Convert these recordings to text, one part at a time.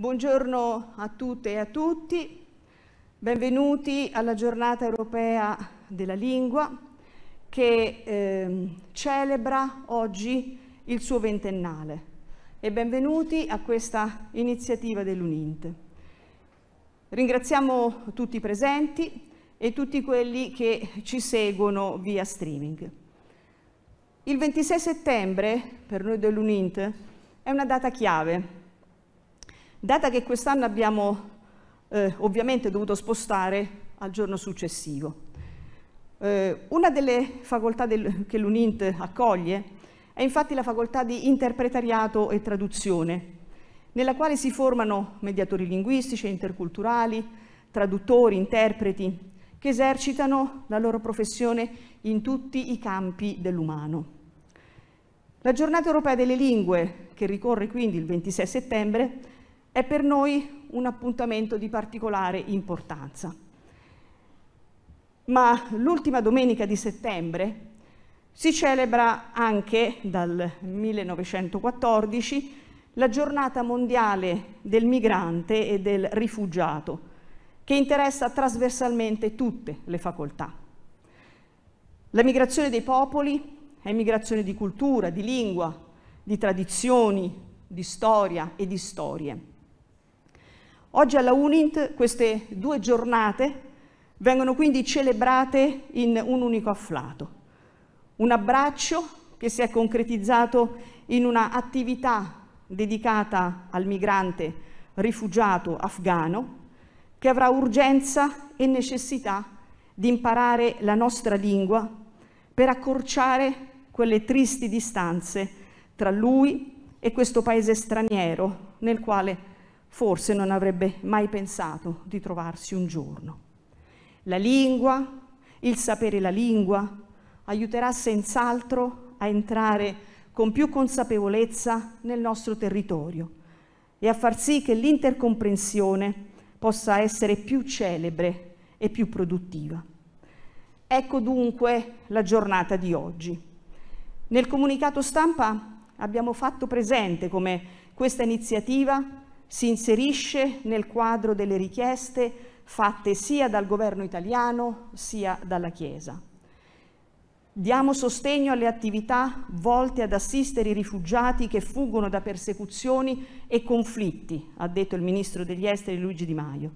Buongiorno a tutte e a tutti, benvenuti alla giornata europea della lingua che eh, celebra oggi il suo ventennale e benvenuti a questa iniziativa dell'UNINT. Ringraziamo tutti i presenti e tutti quelli che ci seguono via streaming. Il 26 settembre per noi dell'UNINT è una data chiave data che quest'anno abbiamo eh, ovviamente dovuto spostare al giorno successivo. Eh, una delle facoltà del, che l'UNINT accoglie è infatti la facoltà di interpretariato e traduzione, nella quale si formano mediatori linguistici e interculturali, traduttori, interpreti, che esercitano la loro professione in tutti i campi dell'umano. La giornata europea delle lingue, che ricorre quindi il 26 settembre, è per noi un appuntamento di particolare importanza. Ma l'ultima domenica di settembre si celebra anche dal 1914 la giornata mondiale del migrante e del rifugiato, che interessa trasversalmente tutte le facoltà. La migrazione dei popoli è migrazione di cultura, di lingua, di tradizioni, di storia e di storie. Oggi alla UNINT queste due giornate vengono quindi celebrate in un unico afflato. Un abbraccio che si è concretizzato in una attività dedicata al migrante rifugiato afgano che avrà urgenza e necessità di imparare la nostra lingua per accorciare quelle tristi distanze tra lui e questo paese straniero nel quale forse non avrebbe mai pensato di trovarsi un giorno. La lingua, il sapere la lingua, aiuterà senz'altro a entrare con più consapevolezza nel nostro territorio e a far sì che l'intercomprensione possa essere più celebre e più produttiva. Ecco dunque la giornata di oggi. Nel comunicato stampa abbiamo fatto presente come questa iniziativa si inserisce nel quadro delle richieste fatte sia dal governo italiano sia dalla Chiesa. Diamo sostegno alle attività volte ad assistere i rifugiati che fuggono da persecuzioni e conflitti, ha detto il ministro degli esteri Luigi Di Maio.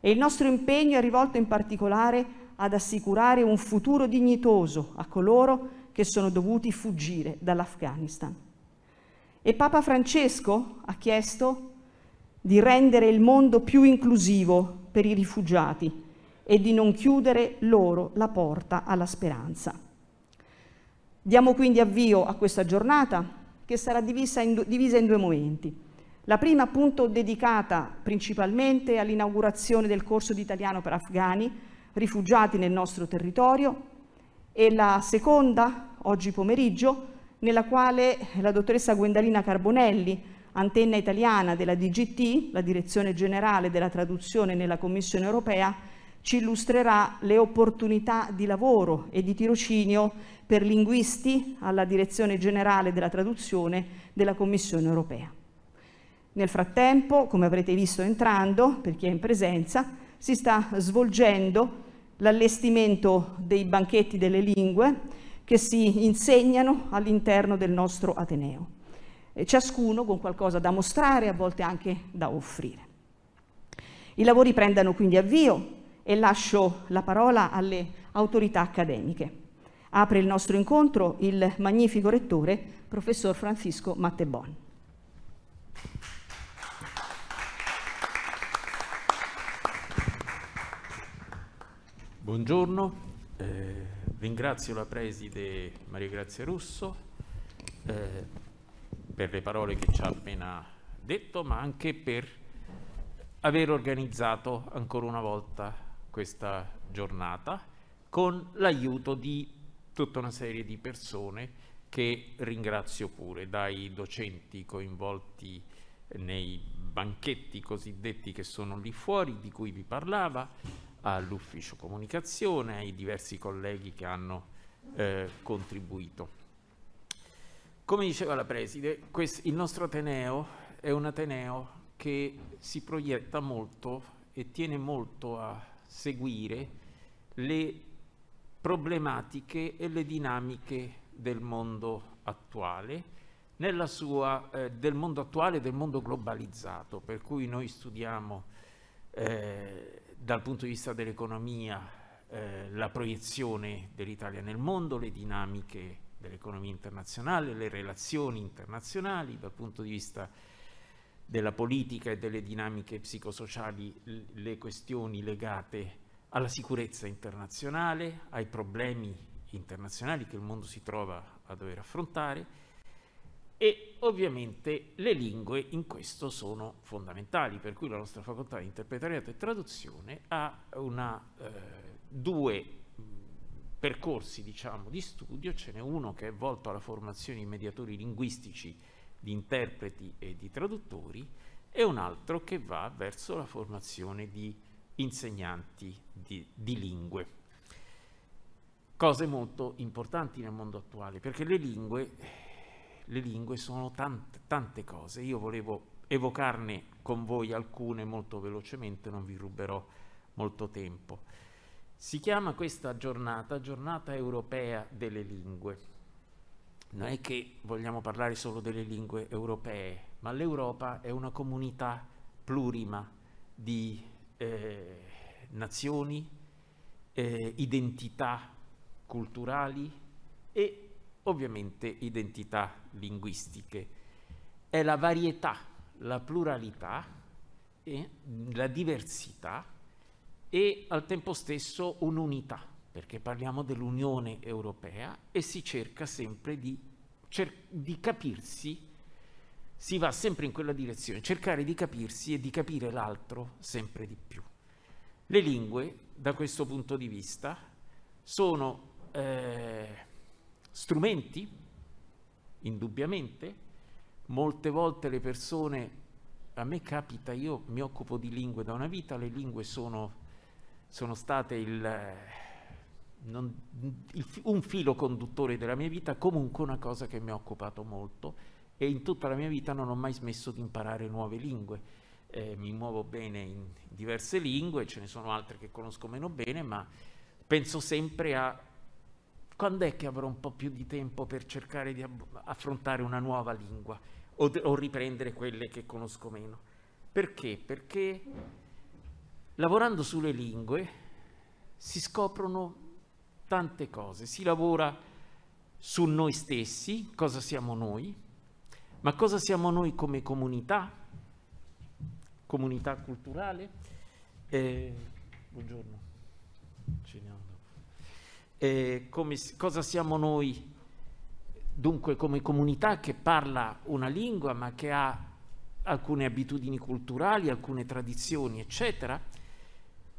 E il nostro impegno è rivolto in particolare ad assicurare un futuro dignitoso a coloro che sono dovuti fuggire dall'Afghanistan. E Papa Francesco ha chiesto di rendere il mondo più inclusivo per i rifugiati e di non chiudere loro la porta alla speranza. Diamo quindi avvio a questa giornata che sarà divisa in, divisa in due momenti. La prima appunto dedicata principalmente all'inaugurazione del corso di italiano per afghani rifugiati nel nostro territorio e la seconda, oggi pomeriggio, nella quale la dottoressa Gwendalina Carbonelli Antenna Italiana della DGT, la Direzione Generale della Traduzione nella Commissione Europea, ci illustrerà le opportunità di lavoro e di tirocinio per linguisti alla Direzione Generale della Traduzione della Commissione Europea. Nel frattempo, come avrete visto entrando, per chi è in presenza, si sta svolgendo l'allestimento dei banchetti delle lingue che si insegnano all'interno del nostro Ateneo ciascuno con qualcosa da mostrare, a volte anche da offrire. I lavori prendano quindi avvio e lascio la parola alle autorità accademiche. Apre il nostro incontro il magnifico rettore, professor Francisco Mattebon. Buongiorno, eh, ringrazio la preside Maria Grazia Russo, eh, per le parole che ci ha appena detto, ma anche per aver organizzato ancora una volta questa giornata con l'aiuto di tutta una serie di persone che ringrazio pure, dai docenti coinvolti nei banchetti cosiddetti che sono lì fuori, di cui vi parlava, all'ufficio comunicazione, ai diversi colleghi che hanno eh, contribuito. Come diceva la Preside, questo, il nostro Ateneo è un Ateneo che si proietta molto e tiene molto a seguire le problematiche e le dinamiche del mondo attuale, nella sua, eh, del mondo attuale e del mondo globalizzato, per cui noi studiamo eh, dal punto di vista dell'economia eh, la proiezione dell'Italia nel mondo, le dinamiche dell'economia internazionale, le relazioni internazionali dal punto di vista della politica e delle dinamiche psicosociali, le questioni legate alla sicurezza internazionale, ai problemi internazionali che il mondo si trova a dover affrontare e ovviamente le lingue in questo sono fondamentali, per cui la nostra facoltà di interpretariato e traduzione ha una, eh, due percorsi diciamo, di studio, ce n'è uno che è volto alla formazione di mediatori linguistici, di interpreti e di traduttori, e un altro che va verso la formazione di insegnanti di, di lingue cose molto importanti nel mondo attuale, perché le lingue, le lingue sono tante, tante, cose. Io volevo evocarne con voi alcune molto velocemente, non vi ruberò molto tempo. Si chiama questa giornata giornata europea delle lingue. Non è che vogliamo parlare solo delle lingue europee, ma l'Europa è una comunità plurima di eh, nazioni, eh, identità culturali e ovviamente identità linguistiche. È la varietà, la pluralità e la diversità e al tempo stesso un'unità, perché parliamo dell'Unione Europea e si cerca sempre di, cer- di capirsi, si va sempre in quella direzione, cercare di capirsi e di capire l'altro sempre di più. Le lingue, da questo punto di vista, sono eh, strumenti, indubbiamente, molte volte le persone, a me capita, io mi occupo di lingue da una vita, le lingue sono sono state il, non, il, un filo conduttore della mia vita, comunque una cosa che mi ha occupato molto e in tutta la mia vita non ho mai smesso di imparare nuove lingue. Eh, mi muovo bene in diverse lingue, ce ne sono altre che conosco meno bene, ma penso sempre a quando è che avrò un po' più di tempo per cercare di affrontare una nuova lingua o, o riprendere quelle che conosco meno. Perché? Perché lavorando sulle lingue si scoprono tante cose, si lavora su noi stessi, cosa siamo noi, ma cosa siamo noi come comunità, comunità culturale. Eh, buongiorno, eh, come, cosa siamo noi dunque come comunità che parla una lingua ma che ha alcune abitudini culturali, alcune tradizioni, eccetera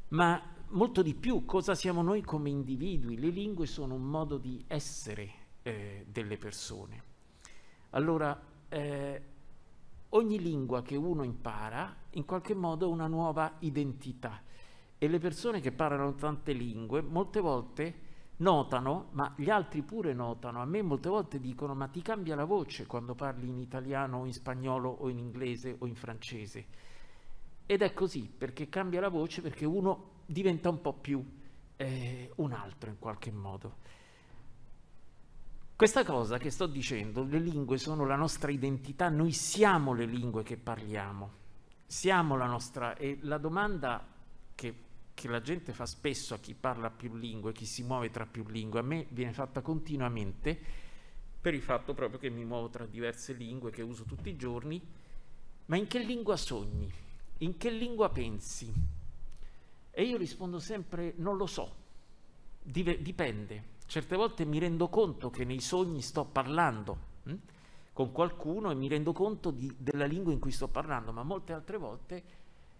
ma molto di più cosa siamo noi come individui. Le lingue sono un modo di essere eh, delle persone. Allora, eh, ogni lingua che uno impara in qualche modo è una nuova identità e le persone che parlano tante lingue molte volte notano, ma gli altri pure notano, a me molte volte dicono ma ti cambia la voce quando parli in italiano o in spagnolo o in inglese o in francese ed è così, perché cambia la voce, perché uno diventa un po' più eh, un altro in qualche modo. Questa cosa che sto dicendo, le lingue sono la nostra identità, noi siamo le lingue che parliamo, siamo la nostra... E la domanda che, che la gente fa spesso a chi parla più lingue, chi si muove tra più lingue, a me viene fatta continuamente per il fatto proprio che mi muovo tra diverse lingue, che uso tutti i giorni, ma in che lingua sogni? in che lingua pensi? E io rispondo sempre, non lo so, Dive, dipende. Certe volte mi rendo conto che nei sogni sto parlando hm? con qualcuno e mi rendo conto di, della lingua in cui sto parlando, ma molte altre volte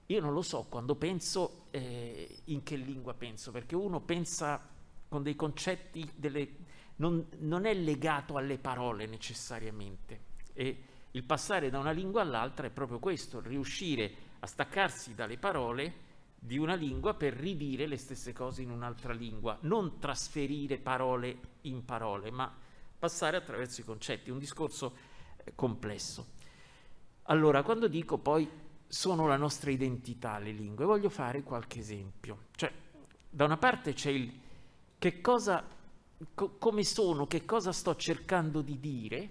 io non lo so quando penso eh, in che lingua penso, perché uno pensa con dei concetti, delle, non, non, è legato alle parole necessariamente. E il passare da una lingua all'altra è proprio questo, riuscire a a staccarsi dalle parole di una lingua per ridire le stesse cose in un'altra lingua, non trasferire parole in parole, ma passare attraverso i concetti, un discorso eh, complesso. Allora, quando dico poi sono la nostra identità le lingue, voglio fare qualche esempio. Cioè, da una parte c'è il che cosa, co- come sono, che cosa sto cercando di dire,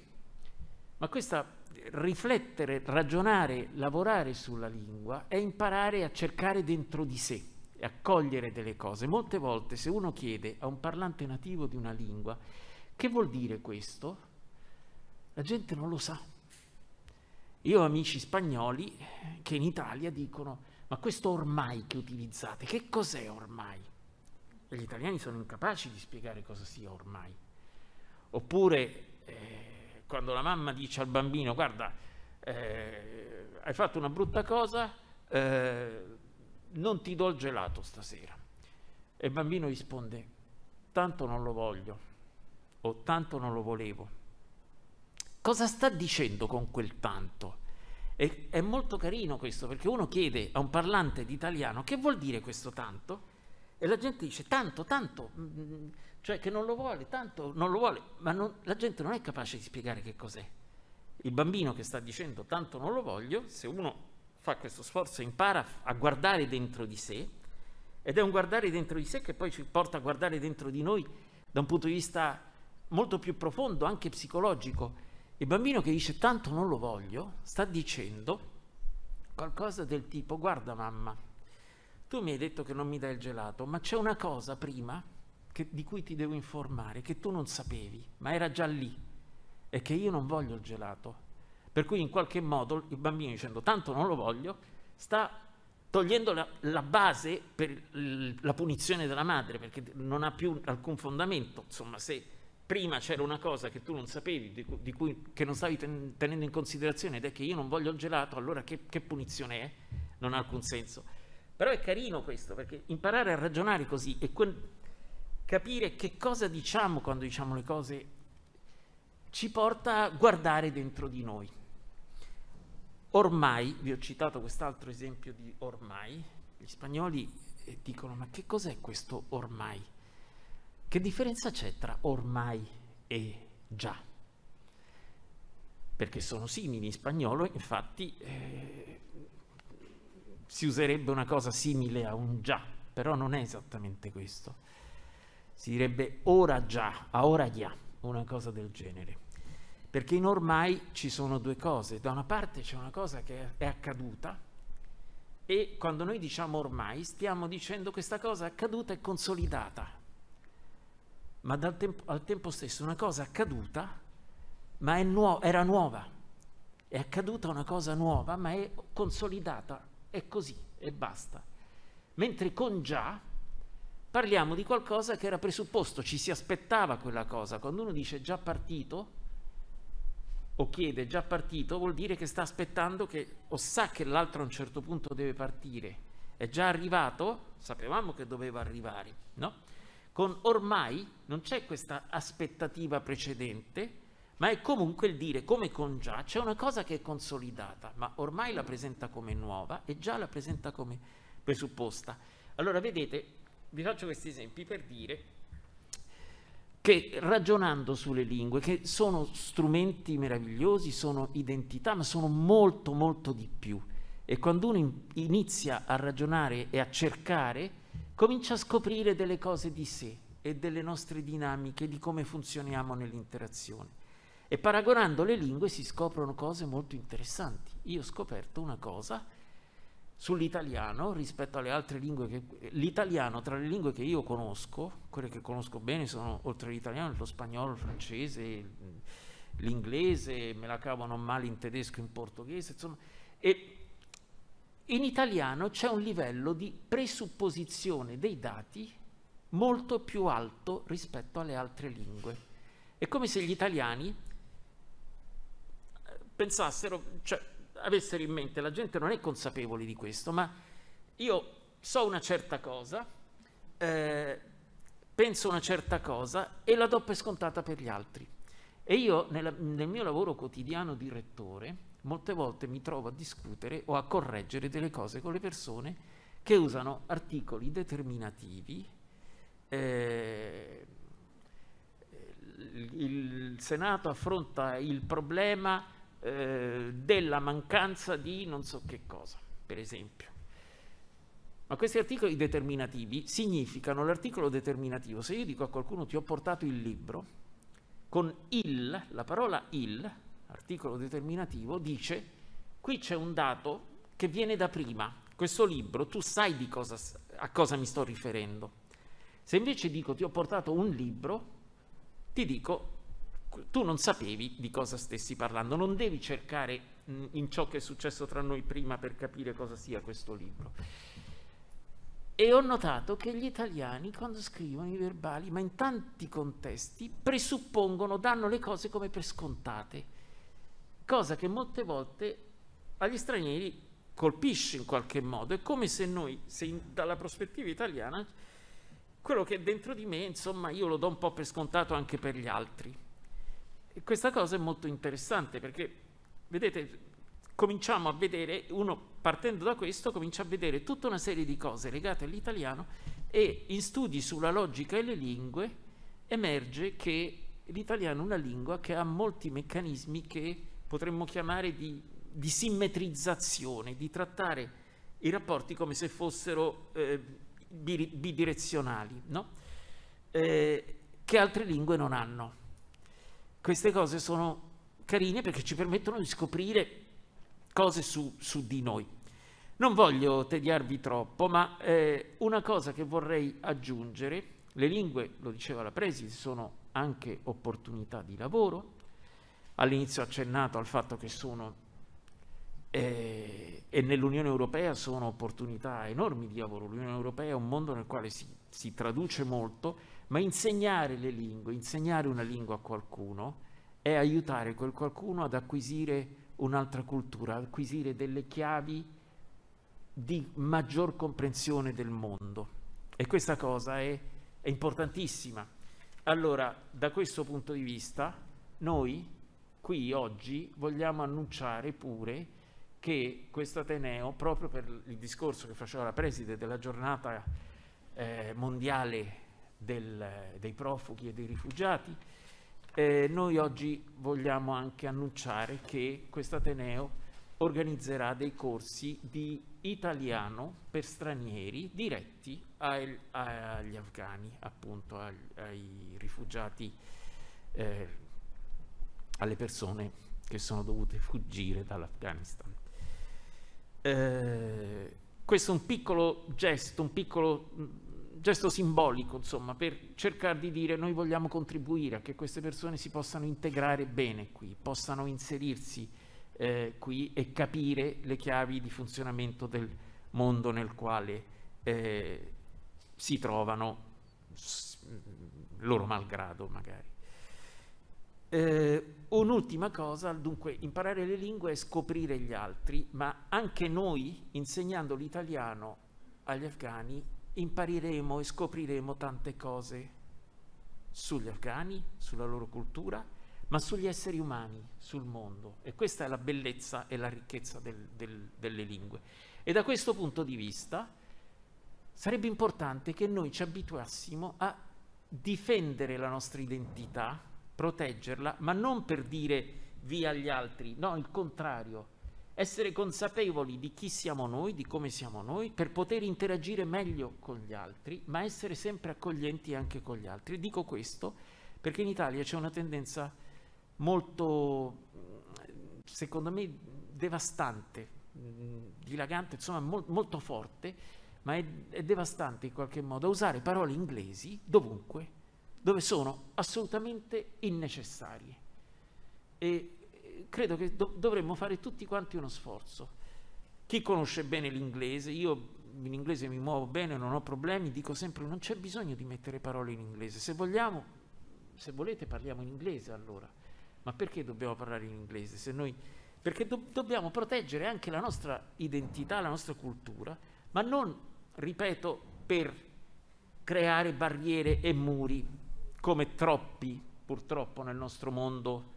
ma questa riflettere, ragionare, lavorare sulla lingua è imparare a cercare dentro di sé a cogliere delle cose. Molte volte se uno chiede a un parlante nativo di una lingua che vuol dire questo, la gente non lo sa. Io ho amici spagnoli eh, che in Italia dicono ma questo ormai che utilizzate, che cos'è ormai? E gli italiani sono incapaci di spiegare cosa sia ormai. Oppure eh, quando la mamma dice al bambino guarda, eh, hai fatto una brutta cosa, eh, non ti do il gelato stasera. E il bambino risponde, tanto non lo voglio o tanto non lo volevo. Cosa sta dicendo con quel tanto? E, è molto carino questo perché uno chiede a un parlante di italiano che vuol dire questo tanto e la gente dice tanto, tanto, mh, mm, cioè che non lo vuole, tanto non lo vuole, ma non, la gente non è capace di spiegare che cos'è. Il bambino che sta dicendo tanto non lo voglio, se uno fa questo sforzo impara a guardare dentro di sé ed è un guardare dentro di sé che poi ci porta a guardare dentro di noi da un punto di vista molto più profondo, anche psicologico. Il bambino che dice tanto non lo voglio sta dicendo qualcosa del tipo guarda mamma, tu mi hai detto che non mi dai il gelato, ma c'è una cosa prima che, di cui ti devo informare, che tu non sapevi, ma era già lì e che io non voglio il gelato. Per cui in qualche modo il bambino dicendo tanto non lo voglio, sta togliendo la, la base per la punizione della madre, perché non ha più alcun fondamento. Insomma, se prima c'era una cosa che tu non sapevi, di di cui, che non stavi ten, tenendo in considerazione ed è che io non voglio il gelato, allora che, che punizione è? Non ha alcun senso. Però è carino questo, perché imparare a ragionare così e quel, capire che cosa diciamo quando diciamo le cose ci porta a guardare dentro di noi. Ormai, vi ho citato quest'altro esempio di ormai, gli spagnoli eh, dicono ma che cos'è questo ormai? Che differenza c'è tra ormai e già? Perché sono simili in spagnolo, infatti eh, si userebbe una cosa simile a un già, però non è esattamente questo si direbbe ora già, a ora già, una cosa del genere. Perché in ormai ci sono due cose, da una parte c'è una cosa che è accaduta e quando noi diciamo ormai stiamo dicendo questa cosa accaduta e consolidata, ma tempo, al tempo stesso una cosa accaduta ma nuo- era nuova, è accaduta una cosa nuova ma è consolidata, è così e basta. Mentre con già parliamo di qualcosa che era presupposto, ci si aspettava quella cosa. Quando uno dice già partito o chiede già partito, vuol dire che sta aspettando che o sa che l'altro a un certo punto deve partire. È già arrivato, sapevamo che doveva arrivare, no? Con ormai non c'è questa aspettativa precedente, ma è comunque il dire come con già, c'è una cosa che è consolidata, ma ormai la presenta come nuova e già la presenta come presupposta. Allora vedete, vi faccio questi esempi per dire che ragionando sulle lingue, che sono strumenti meravigliosi, sono identità, ma sono molto molto di più. E quando uno inizia a ragionare e a cercare, comincia a scoprire delle cose di sé e delle nostre dinamiche, di come funzioniamo nell'interazione. E paragonando le lingue si scoprono cose molto interessanti. Io ho scoperto una cosa sull'italiano rispetto alle altre lingue che l'italiano tra le lingue che io conosco quelle che conosco bene sono oltre all'italiano lo spagnolo il francese l'inglese me la cavo non male in tedesco in portoghese insomma e in italiano c'è un livello di presupposizione dei dati molto più alto rispetto alle altre lingue è come se gli italiani eh, pensassero cioè avessero in mente, la gente non è consapevole di questo, ma io so una certa cosa, eh, penso una certa cosa e la do per scontata per gli altri. E io nella, nel mio lavoro quotidiano di rettore molte volte mi trovo a discutere o a correggere delle cose con le persone che usano articoli determinativi. Eh, il Senato affronta il problema eh, della mancanza di non so che cosa, per esempio. Ma questi articoli determinativi significano l'articolo determinativo. Se io dico a qualcuno ti ho portato il libro, con il, la parola il, articolo determinativo, dice qui c'è un dato che viene da prima, questo libro, tu sai di cosa, a cosa mi sto riferendo. Se invece dico ti ho portato un libro, ti dico tu non sapevi di cosa stessi parlando, non devi cercare mm, in ciò che è successo tra noi prima per capire cosa sia questo libro. E ho notato che gli italiani, quando scrivono i verbali, ma in tanti contesti, presuppongono, danno le cose come per scontate, cosa che molte volte agli stranieri colpisce in qualche modo. È come se noi, se in, dalla prospettiva italiana, quello che è dentro di me, insomma, io lo do un po' per scontato anche per gli altri. E questa cosa è molto interessante perché, vedete, cominciamo a vedere, uno partendo da questo, comincia a vedere tutta una serie di cose legate all'italiano e in studi sulla logica e le lingue emerge che l'italiano è una lingua che ha molti meccanismi che potremmo chiamare di, di simmetrizzazione, di trattare i rapporti come se fossero eh, bidirezionali, no? eh, che altre lingue non hanno queste cose sono carine perché ci permettono di scoprire cose su, su di noi. Non voglio tediarvi troppo, ma eh, una cosa che vorrei aggiungere, le lingue, lo diceva la Presi, sono anche opportunità di lavoro, all'inizio accennato al fatto che sono eh, e nell'Unione Europea sono opportunità enormi di lavoro, l'Unione Europea è un mondo nel quale si, si traduce molto ma insegnare le lingue, insegnare una lingua a qualcuno è aiutare quel qualcuno ad acquisire un'altra cultura, ad acquisire delle chiavi di maggior comprensione del mondo. E questa cosa è, è importantissima. Allora, da questo punto di vista, noi qui oggi vogliamo annunciare pure che questo Ateneo, proprio per il discorso che faceva la preside della giornata eh, mondiale del, dei profughi e dei rifugiati. Eh, noi oggi vogliamo anche annunciare che questo Ateneo organizzerà dei corsi di italiano per stranieri diretti al, agli afghani, appunto al, ai rifugiati, eh, alle persone che sono dovute fuggire dall'Afghanistan. Eh, questo è un piccolo gesto, un piccolo gesto simbolico, insomma, per cercare di dire noi vogliamo contribuire a che queste persone si possano integrare bene qui, possano inserirsi eh, qui e capire le chiavi di funzionamento del mondo nel quale eh, si trovano, loro malgrado magari. Eh, un'ultima cosa, dunque, imparare le lingue è scoprire gli altri, ma anche noi, insegnando l'italiano agli afghani, impareremo e scopriremo tante cose sugli afghani, sulla loro cultura, ma sugli esseri umani, sul mondo. E questa è la bellezza e la ricchezza del, del, delle lingue. E da questo punto di vista sarebbe importante che noi ci abituassimo a difendere la nostra identità, proteggerla, ma non per dire via agli altri, no, il contrario essere consapevoli di chi siamo noi, di come siamo noi, per poter interagire meglio con gli altri, ma essere sempre accoglienti anche con gli altri. Dico questo perché in Italia c'è una tendenza molto, secondo me, devastante, dilagante, insomma, mol- molto forte, ma è, è devastante in qualche modo a usare parole inglesi dovunque, dove sono assolutamente innecessarie. E credo che do- dovremmo fare tutti quanti uno sforzo. Chi conosce bene l'inglese, io in inglese mi muovo bene, non ho problemi, dico sempre non c'è bisogno di mettere parole in inglese, se vogliamo, se volete parliamo in inglese allora, ma perché dobbiamo parlare in inglese? Se noi, perché do- dobbiamo proteggere anche la nostra identità, la nostra cultura, ma non, ripeto, per creare barriere e muri, come troppi purtroppo nel nostro mondo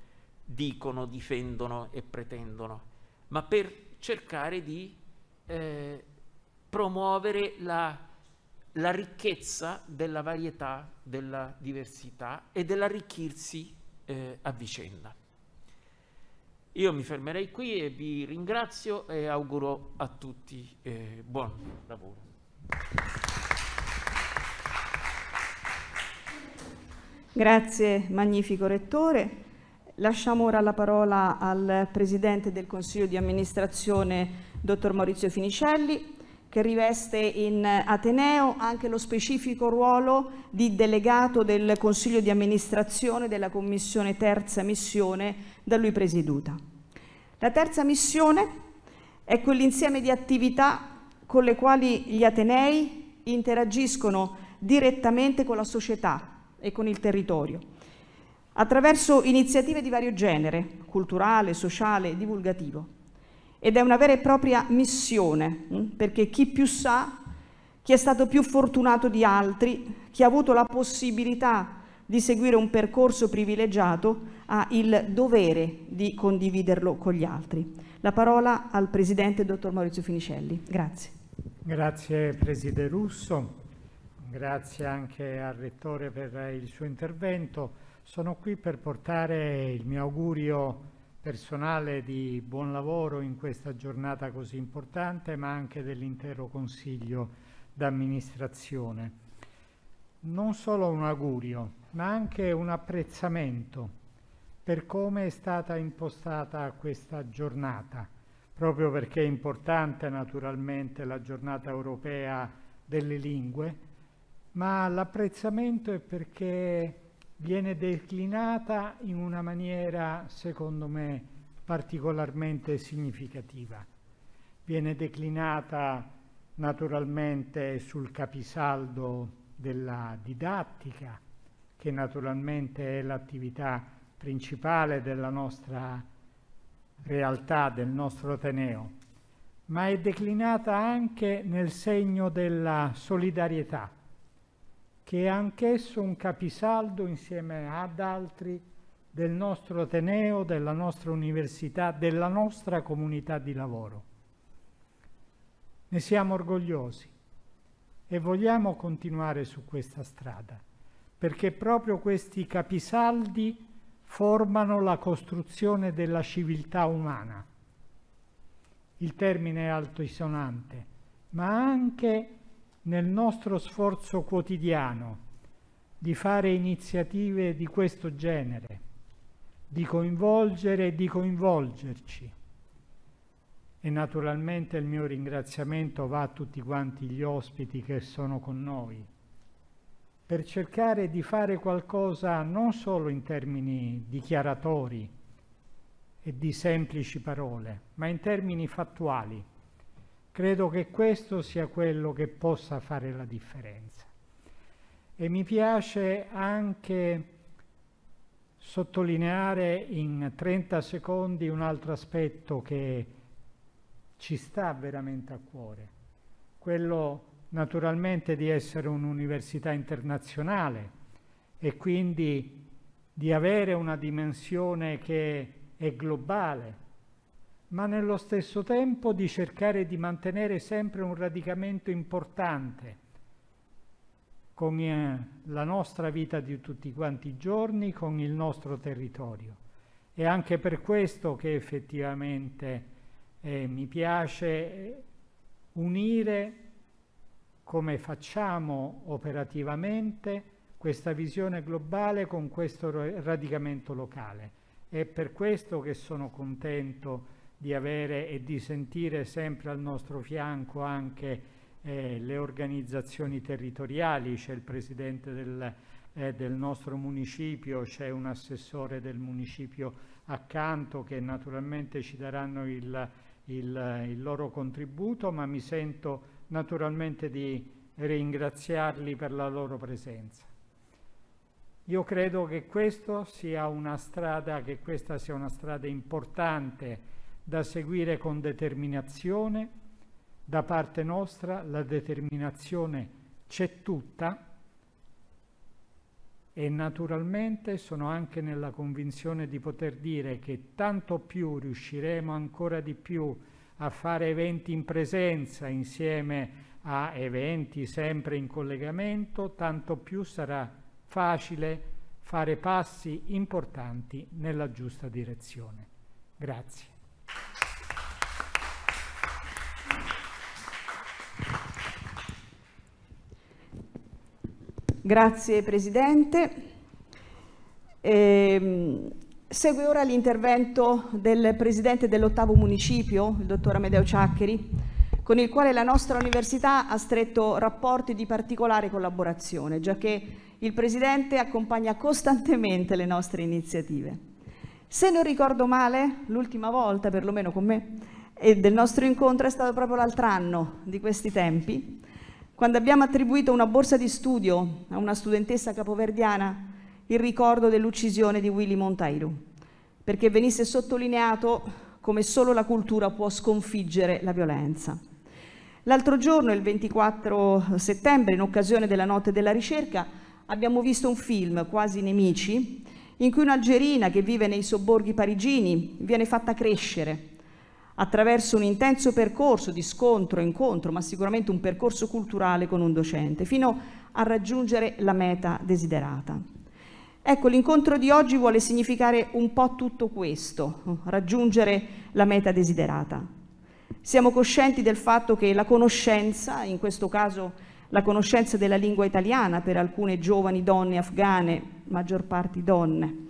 dicono, difendono e pretendono, ma per cercare di eh, promuovere la, la ricchezza della varietà, della diversità e dell'arricchirsi eh, a vicenda. Io mi fermerei qui e vi ringrazio e auguro a tutti eh, buon lavoro. Grazie magnifico Rettore. Lasciamo ora la parola al Presidente del Consiglio di amministrazione, Dottor Maurizio Finicelli, che riveste in Ateneo anche lo specifico ruolo di delegato del Consiglio di amministrazione della Commissione Terza Missione da lui presieduta. La terza missione è quell'insieme di attività con le quali gli Atenei interagiscono direttamente con la società e con il territorio attraverso iniziative di vario genere, culturale, sociale, divulgativo. Ed è una vera e propria missione, mm, perché chi più sa, chi è stato più fortunato di altri, chi ha avuto la possibilità di seguire un percorso privilegiato, ha il dovere di condividerlo con gli altri. La parola al Presidente, Dottor Maurizio Finicelli. Grazie. Grazie Presidente Russo, grazie anche al Rettore per il suo intervento. Sono qui per portare il mio augurio personale di buon lavoro in questa giornata così importante, ma anche dell'intero Consiglio d'amministrazione. Non solo un augurio, ma anche un apprezzamento per come è stata impostata questa giornata, proprio perché è importante naturalmente la giornata europea delle lingue, ma l'apprezzamento è perché viene declinata in una maniera, secondo me, particolarmente significativa. Viene declinata naturalmente sul capisaldo della didattica, che naturalmente è l'attività principale della nostra realtà, del nostro Ateneo, ma è declinata anche nel segno della solidarietà che è anch'esso un capisaldo insieme ad altri del nostro Ateneo, della nostra università, della nostra comunità di lavoro. Ne siamo orgogliosi e vogliamo continuare su questa strada, perché proprio questi capisaldi formano la costruzione della civiltà umana. Il termine è altoisonante, ma anche nel nostro sforzo quotidiano di fare iniziative di questo genere, di coinvolgere e di coinvolgerci. E naturalmente il mio ringraziamento va a tutti quanti gli ospiti che sono con noi, per cercare di fare qualcosa non solo in termini dichiaratori e di semplici parole, ma in termini fattuali. Credo che questo sia quello che possa fare la differenza. E mi piace anche sottolineare in 30 secondi un altro aspetto che ci sta veramente a cuore, quello naturalmente di essere un'università internazionale e quindi di avere una dimensione che è globale ma nello stesso tempo di cercare di mantenere sempre un radicamento importante con eh, la nostra vita di tutti quanti i giorni, con il nostro territorio. È anche per questo che effettivamente eh, mi piace eh, unire, come facciamo operativamente, questa visione globale con questo radicamento locale. È per questo che sono contento di avere e di sentire sempre al nostro fianco anche eh, le organizzazioni territoriali, c'è il presidente del, eh, del nostro municipio, c'è un assessore del municipio accanto che naturalmente ci daranno il, il, il loro contributo, ma mi sento naturalmente di ringraziarli per la loro presenza. Io credo che, sia strada, che questa sia una strada importante da seguire con determinazione, da parte nostra la determinazione c'è tutta e naturalmente sono anche nella convinzione di poter dire che tanto più riusciremo ancora di più a fare eventi in presenza insieme a eventi sempre in collegamento, tanto più sarà facile fare passi importanti nella giusta direzione. Grazie. Grazie Presidente. Ehm, segue ora l'intervento del Presidente dell'ottavo municipio, il dottor Amedeo Ciaccheri, con il quale la nostra università ha stretto rapporti di particolare collaborazione, già che il Presidente accompagna costantemente le nostre iniziative. Se non ricordo male, l'ultima volta, perlomeno con me, del nostro incontro è stato proprio l'altro anno di questi tempi, quando abbiamo attribuito una borsa di studio a una studentessa capoverdiana, il ricordo dell'uccisione di Willy Montairu, perché venisse sottolineato come solo la cultura può sconfiggere la violenza. L'altro giorno, il 24 settembre, in occasione della Notte della Ricerca, abbiamo visto un film, Quasi Nemici, in cui un'algerina che vive nei sobborghi parigini viene fatta crescere attraverso un intenso percorso di scontro e incontro, ma sicuramente un percorso culturale con un docente, fino a raggiungere la meta desiderata. Ecco, l'incontro di oggi vuole significare un po' tutto questo, raggiungere la meta desiderata. Siamo coscienti del fatto che la conoscenza, in questo caso la conoscenza della lingua italiana per alcune giovani donne afghane, maggior parte donne,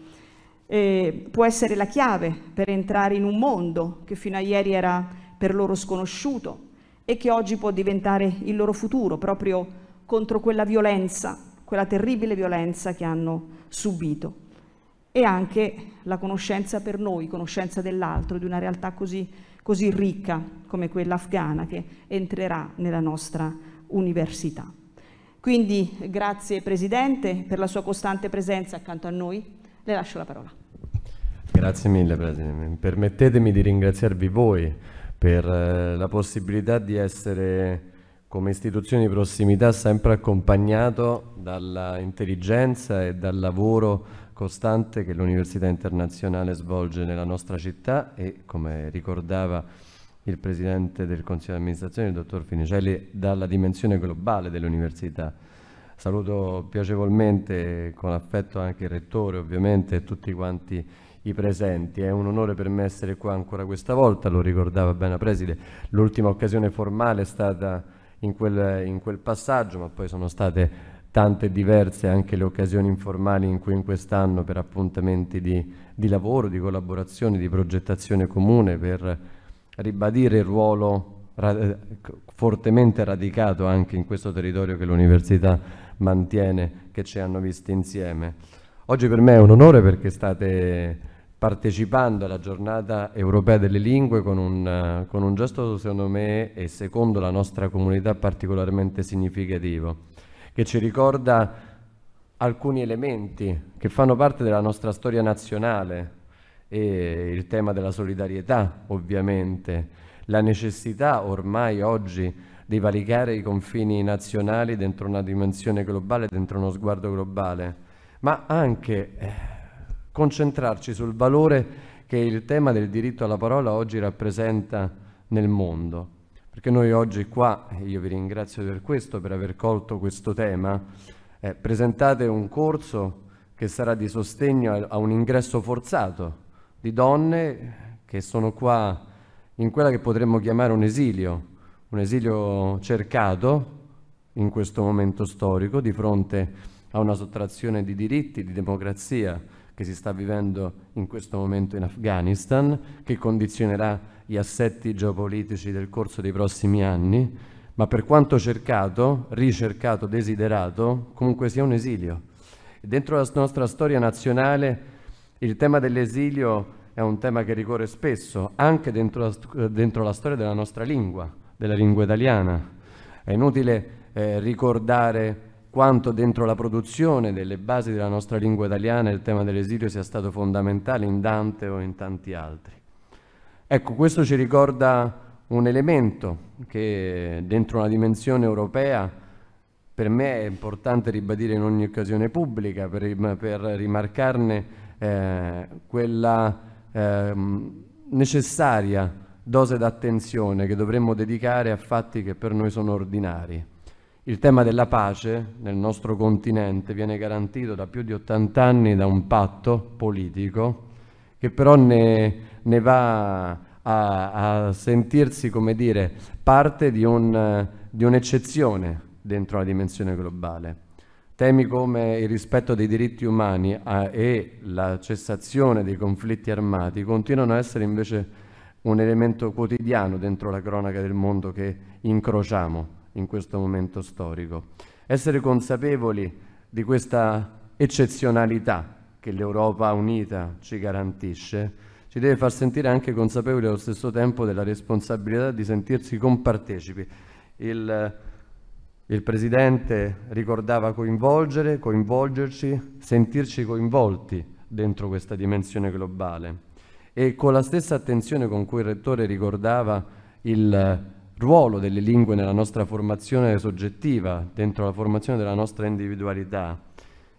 eh, può essere la chiave per entrare in un mondo che fino a ieri era per loro sconosciuto e che oggi può diventare il loro futuro, proprio contro quella violenza, quella terribile violenza che hanno subito. E anche la conoscenza per noi, conoscenza dell'altro, di una realtà così, così ricca come quella afghana che entrerà nella nostra università. Quindi grazie Presidente per la sua costante presenza accanto a noi. Le lascio la parola. Grazie mille Presidente, permettetemi di ringraziarvi voi per eh, la possibilità di essere come istituzione di prossimità sempre accompagnato dall'intelligenza e dal lavoro costante che l'Università Internazionale svolge nella nostra città e come ricordava il Presidente del Consiglio di Amministrazione, il Dottor Finicelli, dalla dimensione globale dell'Università. Saluto piacevolmente, con affetto anche il Rettore ovviamente e tutti quanti i presenti. È un onore per me essere qua ancora questa volta, lo ricordava bene la Preside, l'ultima occasione formale è stata in quel, in quel passaggio, ma poi sono state tante diverse anche le occasioni informali in cui in quest'anno per appuntamenti di, di, lavoro, di collaborazione, di progettazione comune, per ribadire il ruolo rad eh, fortemente radicato anche in questo territorio che l'Università mantiene, che ci hanno visti insieme. Oggi per me è un onore perché state partecipando alla giornata europea delle lingue con un, con un, gesto secondo me e secondo la nostra comunità particolarmente significativo, che ci ricorda alcuni elementi che fanno parte della nostra storia nazionale e il tema della solidarietà ovviamente, la necessità ormai oggi di valicare i confini nazionali dentro una dimensione globale, dentro uno sguardo globale, ma anche... Eh, concentrarci sul valore che il tema del diritto alla parola oggi rappresenta nel mondo. Perché noi oggi qua, e io vi ringrazio per questo, per aver colto questo tema, eh, presentate un corso che sarà di sostegno a un ingresso forzato di donne che sono qua in quella che potremmo chiamare un esilio, un esilio cercato in questo momento storico di fronte a una sottrazione di diritti, di democrazia, che si sta vivendo in questo momento in Afghanistan, che condizionerà gli assetti geopolitici del corso dei prossimi anni, ma per quanto cercato, ricercato, desiderato, comunque sia un esilio. dentro la nostra storia nazionale il tema dell'esilio è un tema che ricorre spesso, anche dentro la, dentro la storia della nostra lingua, della lingua italiana. È inutile eh, ricordare quanto dentro la produzione delle basi della nostra lingua italiana il tema dell'esilio sia stato fondamentale in Dante o in tanti altri. Ecco, questo ci ricorda un elemento che dentro una dimensione europea per me è importante ribadire in ogni occasione pubblica, per, per rimarcarne eh, quella eh, necessaria dose d'attenzione che dovremmo dedicare a fatti che per noi sono ordinari. Il tema della pace nel nostro continente viene garantito da più di 80 anni da un patto politico che però ne, ne va a, a, sentirsi, come dire, parte di, un, di un'eccezione dentro la dimensione globale. Temi come il rispetto dei diritti umani a, e la cessazione dei conflitti armati continuano a essere invece un elemento quotidiano dentro la cronaca del mondo che incrociamo in questo momento storico. Essere consapevoli di questa eccezionalità che l'Europa unita ci garantisce ci deve far sentire anche consapevoli allo stesso tempo della responsabilità di sentirsi compartecipi. Il, il Presidente ricordava coinvolgere, coinvolgerci, sentirci coinvolti dentro questa dimensione globale e con la stessa attenzione con cui il Rettore ricordava il ruolo delle lingue nella nostra formazione soggettiva, dentro la formazione della nostra individualità.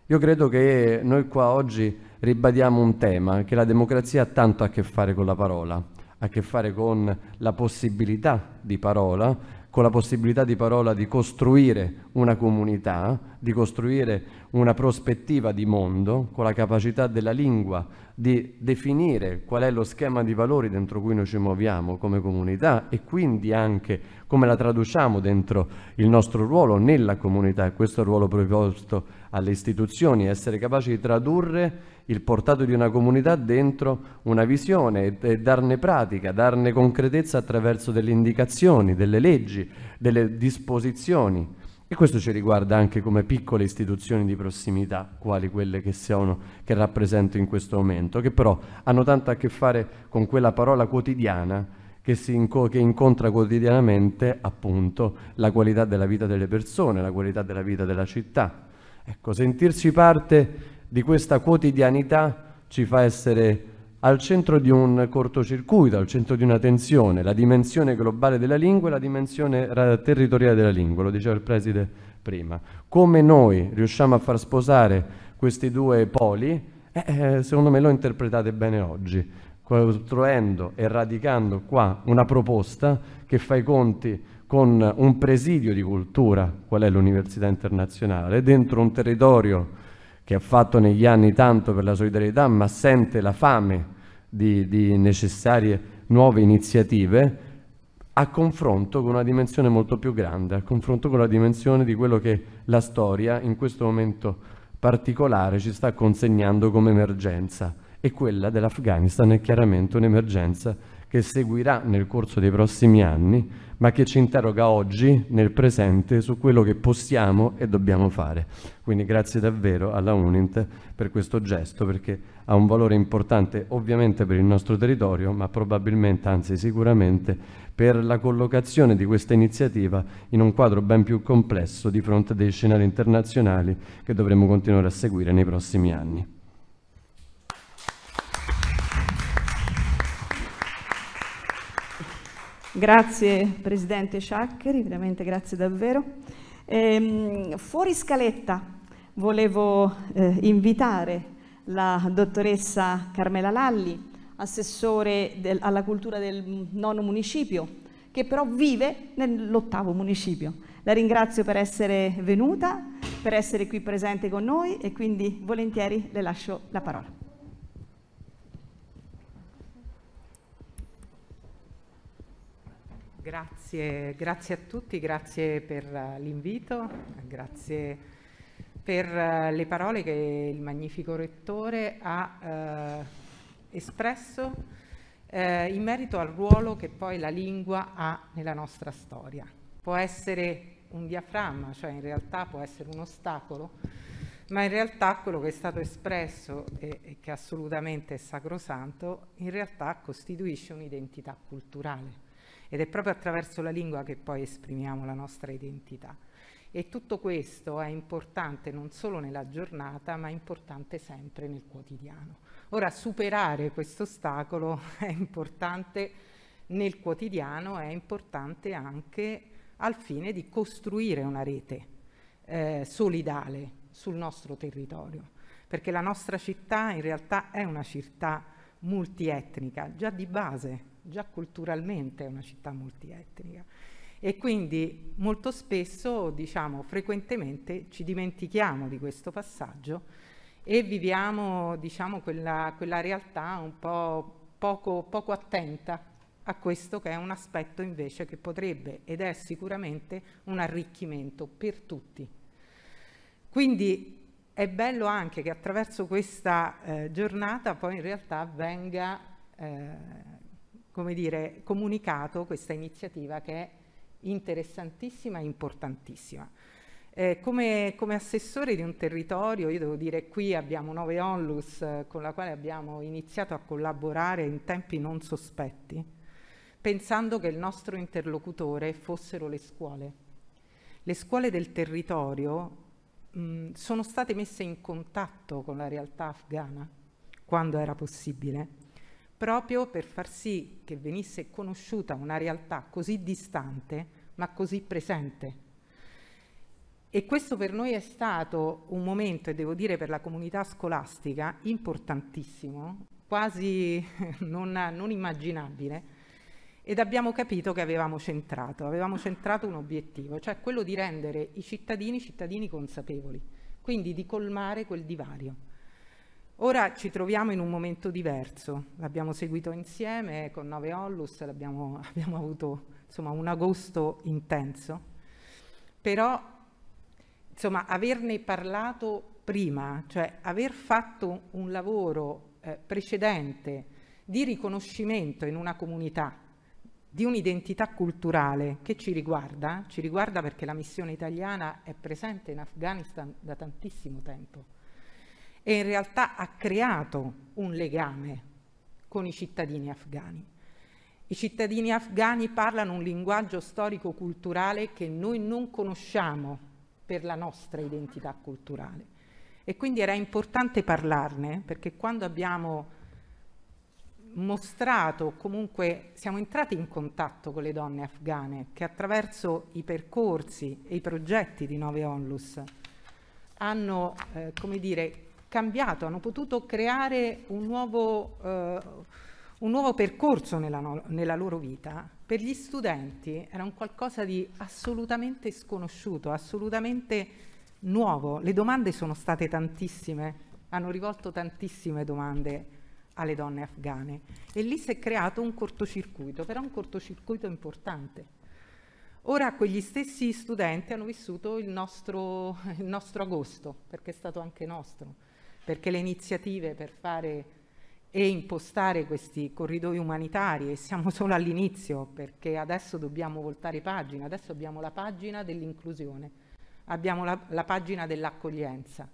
Io credo che noi qua oggi ribadiamo un tema, che la democrazia ha tanto a che fare con la parola, ha a che fare con la possibilità di parola, con la possibilità di parola di costruire una comunità, di costruire una prospettiva di mondo, con la capacità della lingua di definire qual è lo schema di valori dentro cui noi ci muoviamo come comunità e quindi anche come la traduciamo dentro il nostro ruolo nella comunità e questo è il ruolo proposto alle istituzioni, essere capaci di tradurre il portato di una comunità dentro una visione e darne pratica, darne concretezza attraverso delle indicazioni, delle leggi, delle disposizioni e questo ci riguarda anche come piccole istituzioni di prossimità, quali quelle che, sono, che rappresento in questo momento, che però hanno tanto a che fare con quella parola quotidiana che, inco che incontra quotidianamente appunto la qualità della vita delle persone, la qualità della vita della città. Ecco, sentirci parte di questa quotidianità ci fa essere al centro di un cortocircuito, al centro di una tensione, la dimensione globale della lingua e la dimensione territoriale della lingua, lo diceva il preside prima. Come noi riusciamo a far sposare questi due poli, eh, eh, secondo me lo interpretate bene oggi, costruendo e radicando qua una proposta che fa i conti con un presidio di cultura, qual è l'università internazionale, dentro un territorio che ha fatto negli anni tanto per la solidarietà, ma sente la fame di, di necessarie nuove iniziative, a confronto con una dimensione molto più grande, a confronto con la dimensione di quello che la storia in questo momento particolare ci sta consegnando come emergenza. E quella dell'Afghanistan è chiaramente un'emergenza che seguirà nel corso dei prossimi anni ma che ci interroga oggi, nel presente, su quello che possiamo e dobbiamo fare. Quindi grazie davvero alla Unint per questo gesto, perché ha un valore importante ovviamente per il nostro territorio, ma probabilmente, anzi sicuramente, per la collocazione di questa iniziativa in un quadro ben più complesso di fronte a dei scenari internazionali che dovremo continuare a seguire nei prossimi anni. Grazie Presidente Sciaccheri, veramente grazie davvero. Ehm, fuori scaletta volevo eh, invitare la dottoressa Carmela Lalli, assessore del, alla cultura del nono municipio, che però vive nell'ottavo municipio. La ringrazio per essere venuta, per essere qui presente con noi e quindi volentieri le lascio la parola. Grazie, grazie, a tutti, grazie per eh, l'invito, grazie per eh, le parole che il magnifico Rettore ha eh, espresso eh, in merito al ruolo che poi la lingua ha nella nostra storia. Può essere un diaframma, cioè in realtà può essere un ostacolo, ma in realtà quello che è stato espresso e, e che assolutamente è sacrosanto, in realtà costituisce un'identità culturale ed è proprio attraverso la lingua che poi esprimiamo la nostra identità. E tutto questo è importante non solo nella giornata, ma è importante sempre nel quotidiano. Ora, superare questo ostacolo è importante nel quotidiano, è importante anche al fine di costruire una rete eh, solidale sul nostro territorio, perché la nostra città in realtà è una città multietnica, già di base, già culturalmente è una città multietnica e quindi molto spesso, diciamo frequentemente, ci dimentichiamo di questo passaggio e viviamo diciamo, quella, quella realtà un po' poco, poco attenta a questo che è un aspetto invece che potrebbe ed è sicuramente un arricchimento per tutti. Quindi è bello anche che attraverso questa eh, giornata poi in realtà venga eh, come dire, comunicato questa iniziativa che è interessantissima e importantissima. Eh, come, come, assessore di un territorio, io devo dire qui abbiamo Nove Onlus eh, con la quale abbiamo iniziato a collaborare in tempi non sospetti, pensando che il nostro interlocutore fossero le scuole. Le scuole del territorio mh, sono state messe in contatto con la realtà afghana quando era possibile proprio per far sì che venisse conosciuta una realtà così distante ma così presente. E questo per noi è stato un momento, e devo dire per la comunità scolastica, importantissimo, quasi non, non immaginabile, ed abbiamo capito che avevamo centrato, avevamo centrato un obiettivo, cioè quello di rendere i cittadini cittadini consapevoli, quindi di colmare quel divario. Ora ci troviamo in un momento diverso, l'abbiamo seguito insieme con Nove Onlus, abbiamo avuto insomma, un agosto intenso, però insomma, averne parlato prima, cioè aver fatto un lavoro eh, precedente di riconoscimento in una comunità di un'identità culturale che ci riguarda, ci riguarda perché la missione italiana è presente in Afghanistan da tantissimo tempo e in realtà ha creato un legame con i cittadini afghani. I cittadini afghani parlano un linguaggio storico-culturale che noi non conosciamo per la nostra identità culturale. E quindi era importante parlarne, perché quando abbiamo mostrato, comunque siamo entrati in contatto con le donne afghane che attraverso i percorsi e i progetti di Nove Onlus hanno, eh, come dire, cambiato, hanno potuto creare un nuovo, eh, un nuovo percorso nella, no nella, loro vita. Per gli studenti era un qualcosa di assolutamente sconosciuto, assolutamente nuovo. Le domande sono state tantissime, hanno rivolto tantissime domande alle donne afghane e lì si è creato un cortocircuito, però un cortocircuito importante. Ora quegli stessi studenti hanno vissuto il nostro, il nostro agosto, perché è stato anche nostro perché le iniziative per fare e impostare questi corridoi umanitari e siamo solo all'inizio perché adesso dobbiamo voltare pagina, adesso abbiamo la pagina dell'inclusione, abbiamo la, la pagina dell'accoglienza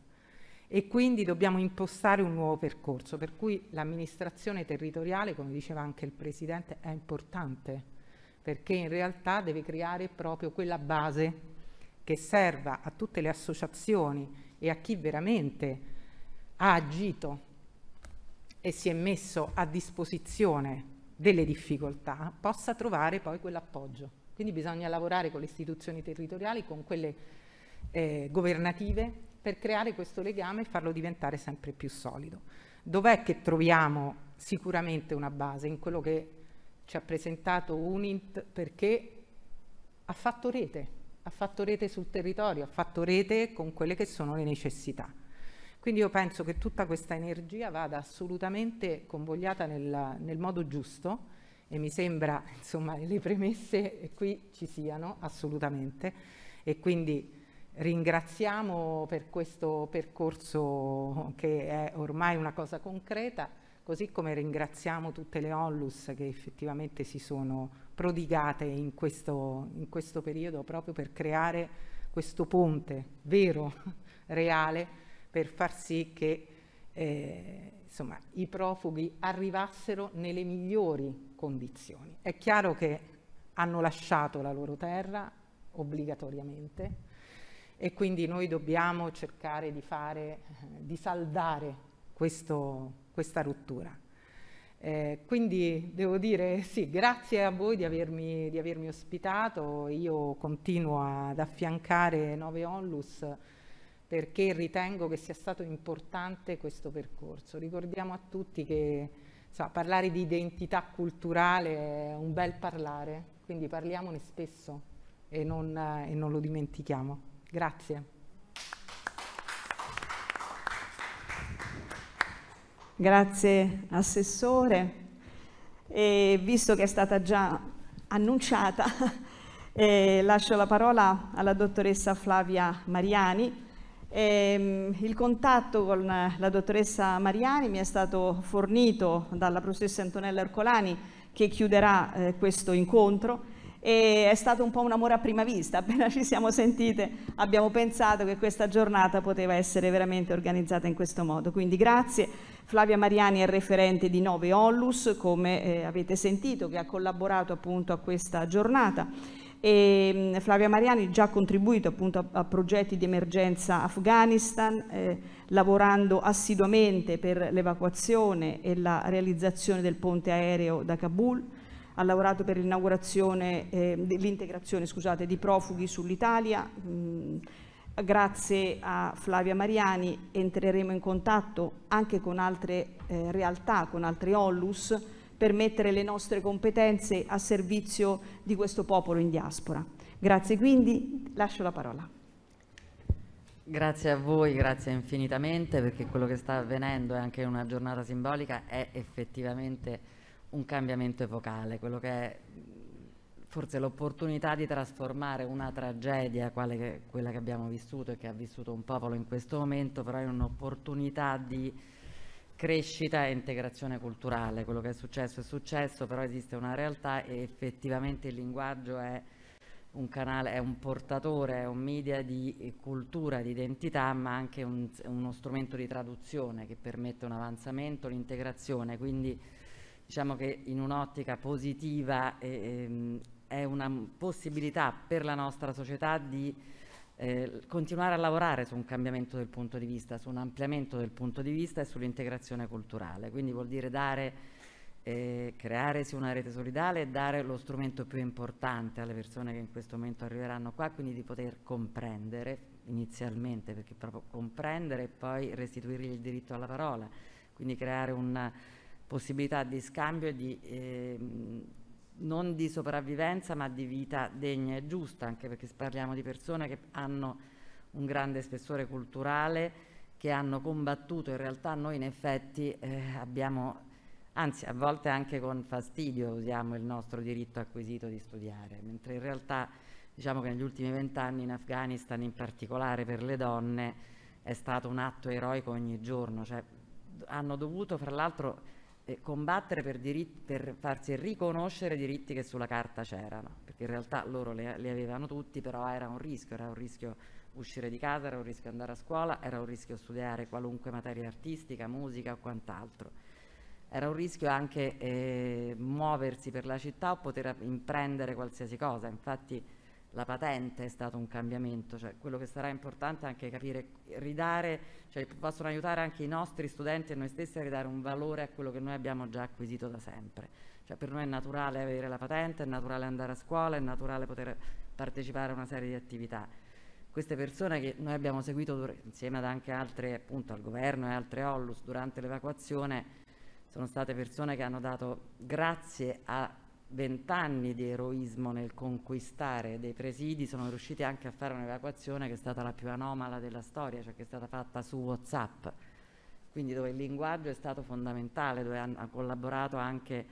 e quindi dobbiamo impostare un nuovo percorso, per cui l'amministrazione territoriale, come diceva anche il Presidente, è importante perché in realtà deve creare proprio quella base che serva a tutte le associazioni e a chi veramente ha agito e si è messo a disposizione delle difficoltà, possa trovare poi quell'appoggio. Quindi bisogna lavorare con le istituzioni territoriali, con quelle eh, governative, per creare questo legame e farlo diventare sempre più solido. Dov'è che troviamo sicuramente una base? In quello che ci ha presentato UNIT perché ha fatto rete, ha fatto rete sul territorio, ha fatto rete con quelle che sono le necessità. Quindi io penso che tutta questa energia vada assolutamente convogliata nel, nel modo giusto e mi sembra insomma le premesse qui ci siano assolutamente e quindi ringraziamo per questo percorso che è ormai una cosa concreta, così come ringraziamo tutte le onlus che effettivamente si sono prodigate in questo, in questo periodo proprio per creare questo ponte vero, reale, per far sì che eh, insomma, i profughi arrivassero nelle migliori condizioni. È chiaro che hanno lasciato la loro terra obbligatoriamente e quindi noi dobbiamo cercare di, fare, eh, di saldare questo, questa rottura. Eh, quindi devo dire sì, grazie a voi di avermi, di avermi ospitato, io continuo ad affiancare Nove Onlus perché ritengo che sia stato importante questo percorso. Ricordiamo a tutti che sa, parlare di identità culturale è un bel parlare, quindi parliamone spesso e non, eh, e non lo dimentichiamo. Grazie. Grazie Assessore. E visto che è stata già annunciata, eh, lascio la parola alla dottoressa Flavia Mariani e, ehm, il contatto con eh, la dottoressa Mariani mi è stato fornito dalla professoressa Antonella Ercolani che chiuderà eh, questo incontro e è stato un po' un amore a prima vista, appena ci siamo sentite abbiamo pensato che questa giornata poteva essere veramente organizzata in questo modo, quindi grazie. Flavia Mariani è referente di Nove Onlus, come eh, avete sentito, che ha collaborato appunto a questa giornata e Flavia Mariani già ha contribuito appunto a, a, progetti di emergenza Afghanistan eh, lavorando assiduamente per l'evacuazione e la realizzazione del ponte aereo da Kabul ha lavorato per l'inaugurazione, eh, l'integrazione scusate, di profughi sull'Italia grazie a Flavia Mariani entreremo in contatto anche con altre eh, realtà, con altri Ollus per mettere le nostre competenze a servizio di questo popolo in diaspora. Grazie quindi, lascio la parola. Grazie a voi, grazie infinitamente perché quello che sta avvenendo è anche una giornata simbolica, è effettivamente un cambiamento epocale, quello che è forse l'opportunità di trasformare una tragedia, che, quella che abbiamo vissuto e che ha vissuto un popolo in questo momento, però in un'opportunità di crescita e integrazione culturale. Quello che è successo è successo, però esiste una realtà e effettivamente il linguaggio è un canale, è un portatore, è un media di cultura, di identità, ma anche un, uno strumento di traduzione che permette un avanzamento, l'integrazione. Quindi diciamo che in un'ottica positiva eh, è una possibilità per la nostra società di eh, continuare a lavorare su un cambiamento del punto di vista, su un ampliamento del punto di vista e sull'integrazione culturale. Quindi vuol dire dare, eh, crearesi una rete solidale e dare lo strumento più importante alle persone che in questo momento arriveranno qua, quindi di poter comprendere inizialmente, perché proprio comprendere e poi restituirgli il diritto alla parola, quindi creare una possibilità di scambio e di... Eh, non di sopravvivenza ma di vita degna e giusta, anche perché parliamo di persone che hanno un grande spessore culturale, che hanno combattuto, in realtà noi in effetti eh, abbiamo, anzi a volte anche con fastidio usiamo il nostro diritto acquisito di studiare, mentre in realtà diciamo che negli ultimi vent'anni in Afghanistan, in particolare per le donne, è stato un atto eroico ogni giorno, cioè hanno dovuto fra l'altro eh, combattere per, diritti, per, farsi riconoscere diritti che sulla carta c'erano, perché in realtà loro li avevano tutti, però era un rischio, era un rischio uscire di casa, era un rischio andare a scuola, era un rischio studiare qualunque materia artistica, musica o quant'altro. Era un rischio anche eh, muoversi per la città o poter imprendere qualsiasi cosa, infatti la patente è stato un cambiamento, cioè quello che sarà importante è anche capire, ridare, cioè possono aiutare anche i nostri studenti e noi stessi a ridare un valore a quello che noi abbiamo già acquisito da sempre. Cioè per noi è naturale avere la patente, è naturale andare a scuola, è naturale poter partecipare a una serie di attività. Queste persone che noi abbiamo seguito insieme ad anche altre, appunto al governo e altre Ollus durante l'evacuazione, sono state persone che hanno dato grazie a vent'anni di eroismo nel conquistare dei presidi sono riusciti anche a fare un'evacuazione che è stata la più anomala della storia, cioè che è stata fatta su Whatsapp, quindi dove il linguaggio è stato fondamentale, dove hanno collaborato anche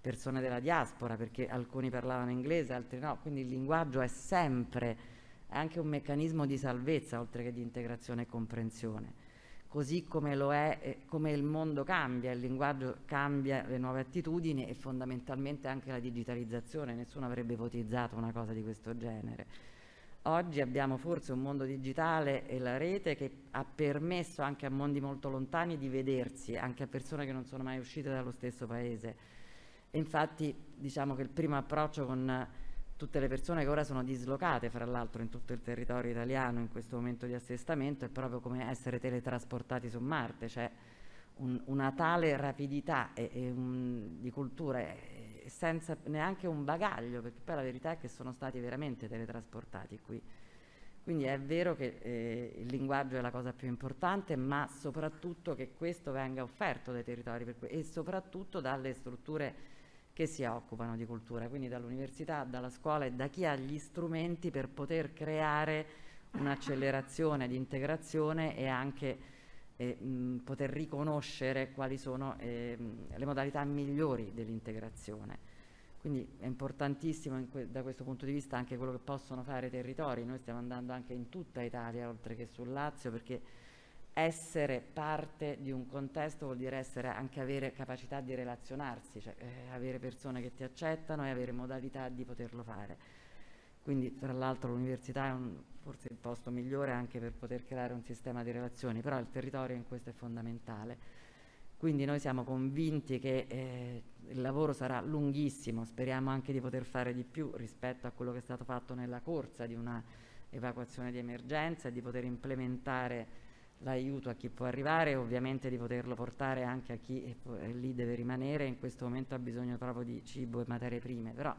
persone della diaspora, perché alcuni parlavano inglese, altri no, quindi il linguaggio è sempre anche un meccanismo di salvezza oltre che di integrazione e comprensione così come lo è, eh, come il mondo cambia, il linguaggio cambia, le nuove attitudini e fondamentalmente anche la digitalizzazione, nessuno avrebbe ipotizzato una cosa di questo genere. Oggi abbiamo forse un mondo digitale e la rete che ha permesso anche a mondi molto lontani di vedersi, anche a persone che non sono mai uscite dallo stesso paese. E infatti diciamo che il primo approccio con tutte le persone che ora sono dislocate, fra l'altro in tutto il territorio italiano in questo momento di assestamento, è proprio come essere teletrasportati su Marte, cioè un, una tale rapidità e, e un, di cultura senza neanche un bagaglio, perché poi la verità è che sono stati veramente teletrasportati qui. Quindi è vero che eh, il linguaggio è la cosa più importante, ma soprattutto che questo venga offerto dai territori e soprattutto dalle strutture che si occupano di cultura, quindi dall'università, dalla scuola e da chi ha gli strumenti per poter creare un'accelerazione di integrazione e anche eh, mh, mm, poter riconoscere quali sono eh, le modalità migliori dell'integrazione. Quindi è importantissimo que da questo punto di vista anche quello che possono fare i territori. Noi stiamo andando anche in tutta Italia, oltre che sul Lazio, perché essere parte di un contesto vuol dire essere, anche avere capacità di relazionarsi, cioè eh, avere persone che ti accettano e avere modalità di poterlo fare. Quindi tra l'altro l'università è un, forse il posto migliore anche per poter creare un sistema di relazioni, però il territorio in questo è fondamentale. Quindi noi siamo convinti che eh, il lavoro sarà lunghissimo, speriamo anche di poter fare di più rispetto a quello che è stato fatto nella corsa di una evacuazione di emergenza e di poter implementare l'aiuto a chi può arrivare, ovviamente di poterlo portare anche a chi è, lì deve rimanere, in questo momento ha bisogno proprio di cibo e materie prime, però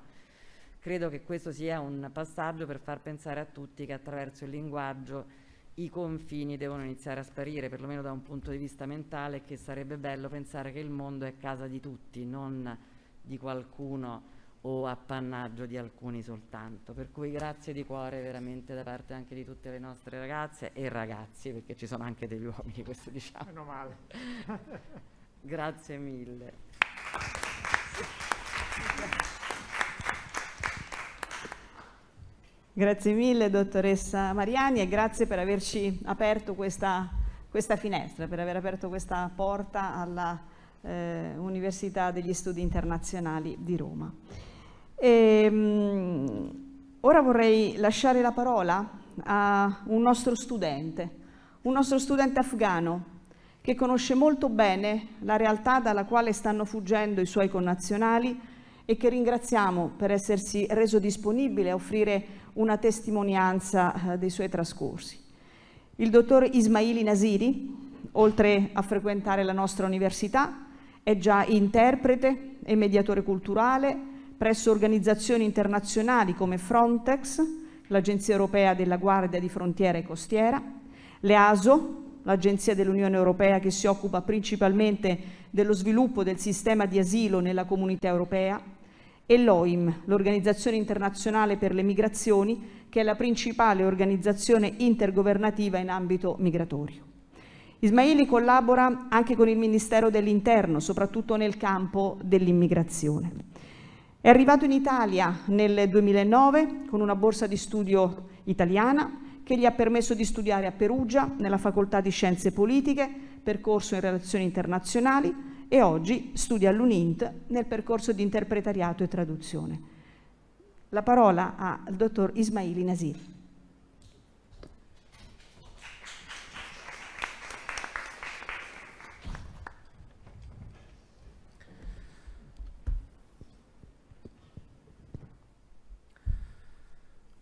credo che questo sia un passaggio per far pensare a tutti che attraverso il linguaggio i confini devono iniziare a sparire, perlomeno da un punto di vista mentale, che sarebbe bello pensare che il mondo è casa di tutti, non di qualcuno o appannaggio di alcuni soltanto. Per cui grazie di cuore veramente da parte anche di tutte le nostre ragazze e ragazzi, perché ci sono anche degli uomini, questo diciamo. Meno male. grazie mille. Grazie mille dottoressa Mariani e grazie per averci aperto questa, questa finestra, per aver aperto questa porta alla eh, Università degli Studi Internazionali di Roma. E, ehm, ora vorrei lasciare la parola a un nostro studente, un nostro studente afgano che conosce molto bene la realtà dalla quale stanno fuggendo i suoi connazionali e che ringraziamo per essersi reso disponibile a offrire una testimonianza eh, dei suoi trascorsi. Il dottor Ismaili Nasiri, oltre a frequentare la nostra università, è già interprete e mediatore culturale, presso organizzazioni internazionali come Frontex, l'Agenzia Europea della Guardia di Frontiera e Costiera, l'EASO, l'Agenzia dell'Unione Europea che si occupa principalmente dello sviluppo del sistema di asilo nella comunità europea, e l'OIM, l'Organizzazione internazionale per le migrazioni, che è la principale organizzazione intergovernativa in ambito migratorio. Ismaili collabora anche con il Ministero dell'Interno, soprattutto nel campo dell'immigrazione. È arrivato in Italia nel 2009 con una borsa di studio italiana che gli ha permesso di studiare a Perugia nella facoltà di scienze politiche, percorso in relazioni internazionali e oggi studia all'UNINT nel percorso di interpretariato e traduzione. La parola al dottor Ismaili Nasir.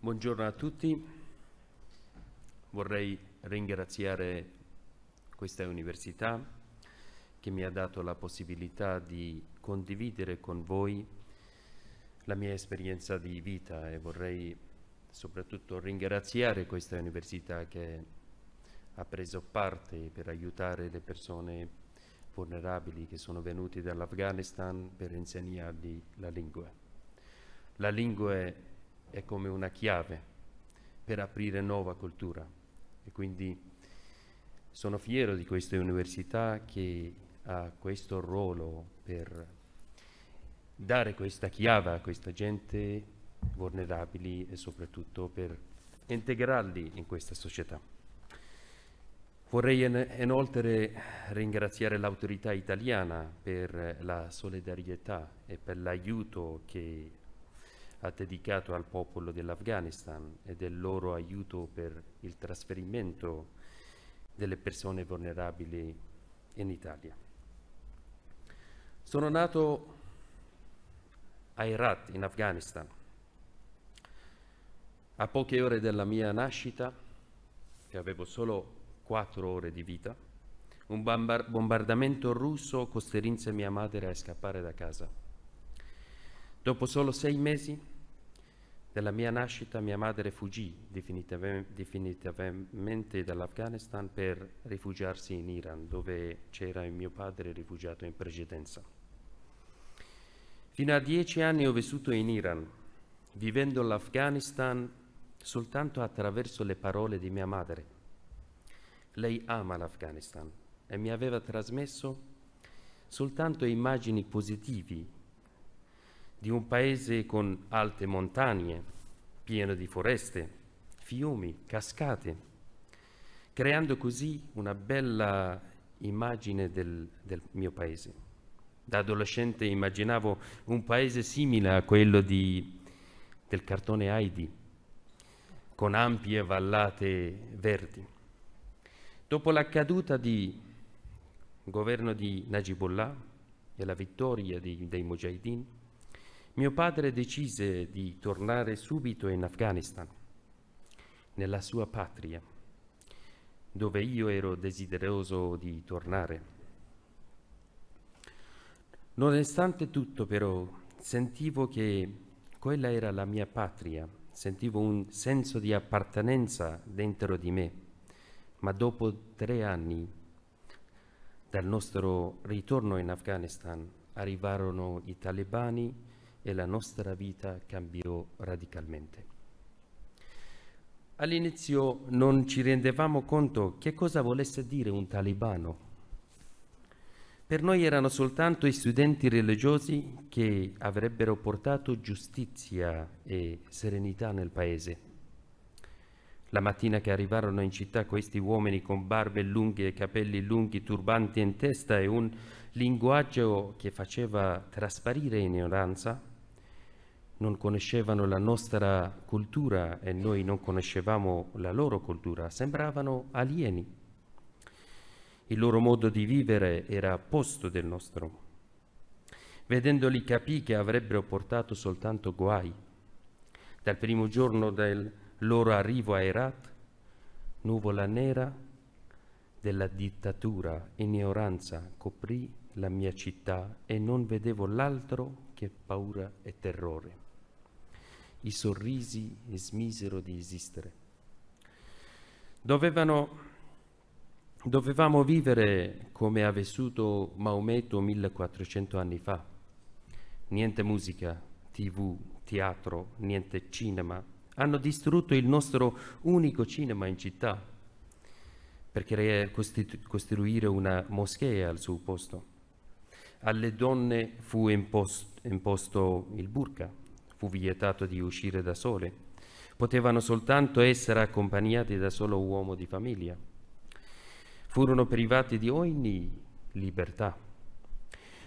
Buongiorno a tutti, vorrei ringraziare questa università che mi ha dato la possibilità di condividere con voi la mia esperienza di vita e vorrei soprattutto ringraziare questa università che ha preso parte per aiutare le persone vulnerabili che sono venute dall'Afghanistan per insegnargli la lingua. La lingua è come una chiave per aprire nuova cultura. E quindi sono fiero di questa università che ha questo ruolo per dare questa chiave a questa gente vulnerabili e soprattutto per integrarli in questa società. Vorrei inoltre ringraziare l'autorità italiana per la solidarietà e per l'aiuto che ha dedicato al popolo dell'Afghanistan e del loro aiuto per il trasferimento delle persone vulnerabili in Italia. Sono nato a Herat, in Afghanistan. A poche ore dalla mia nascita, che avevo solo quattro ore di vita, un bombardamento russo costrinse mia madre a scappare da casa Dopo solo sei mesi dalla mia nascita mia madre fuggì definitivamente dall'Afghanistan per rifugiarsi in Iran, dove c'era mio padre rifugiato in precedenza. Fino a dieci anni ho vissuto in Iran, vivendo l'Afghanistan soltanto attraverso le parole di mia madre. Lei ama l'Afghanistan e mi aveva trasmesso soltanto immagini positivi di un paese con alte montagne, pieno di foreste, fiumi, cascate, creando così una bella immagine del, del mio paese. Da adolescente immaginavo un paese simile a quello di, del cartone Heidi, con ampie vallate verdi. Dopo la caduta del governo di Najibullah e la vittoria di, dei Mujahideen, mio padre decise di tornare subito in Afghanistan, nella sua patria, dove io ero desideroso di tornare. Nonostante tutto però sentivo che quella era la mia patria, sentivo un senso di appartenenza dentro di me, ma dopo tre anni dal nostro ritorno in Afghanistan arrivarono i talebani e la nostra vita cambiò radicalmente. All'inizio non ci rendevamo conto che cosa volesse dire un talibano. Per noi erano soltanto i studenti religiosi che avrebbero portato giustizia e serenità nel paese. La mattina che arrivarono in città questi uomini con barbe lunghe, e capelli lunghi, turbanti in testa e un linguaggio che faceva trasparire ignoranza, non conoscevano la nostra cultura e noi non conoscevamo la loro cultura, sembravano alieni. Il loro modo di vivere era a posto del nostro. Vedendoli capì che avrebbero portato soltanto guai. Dal primo giorno del loro arrivo a Herat, nuvola nera della dittatura, ignoranza, coprì la mia città e non vedevo l'altro che paura e terrore i sorrisi smisero di esistere. Dovevano, dovevamo vivere come ha vissuto Maometto 1400 anni fa. Niente musica, tv, teatro, niente cinema. Hanno distrutto il nostro unico cinema in città per costruire una moschea al suo posto. Alle donne fu impost- imposto il burka, fu vietato di uscire da sole, potevano soltanto essere accompagnati da solo uomo di famiglia. Furono privati di ogni libertà.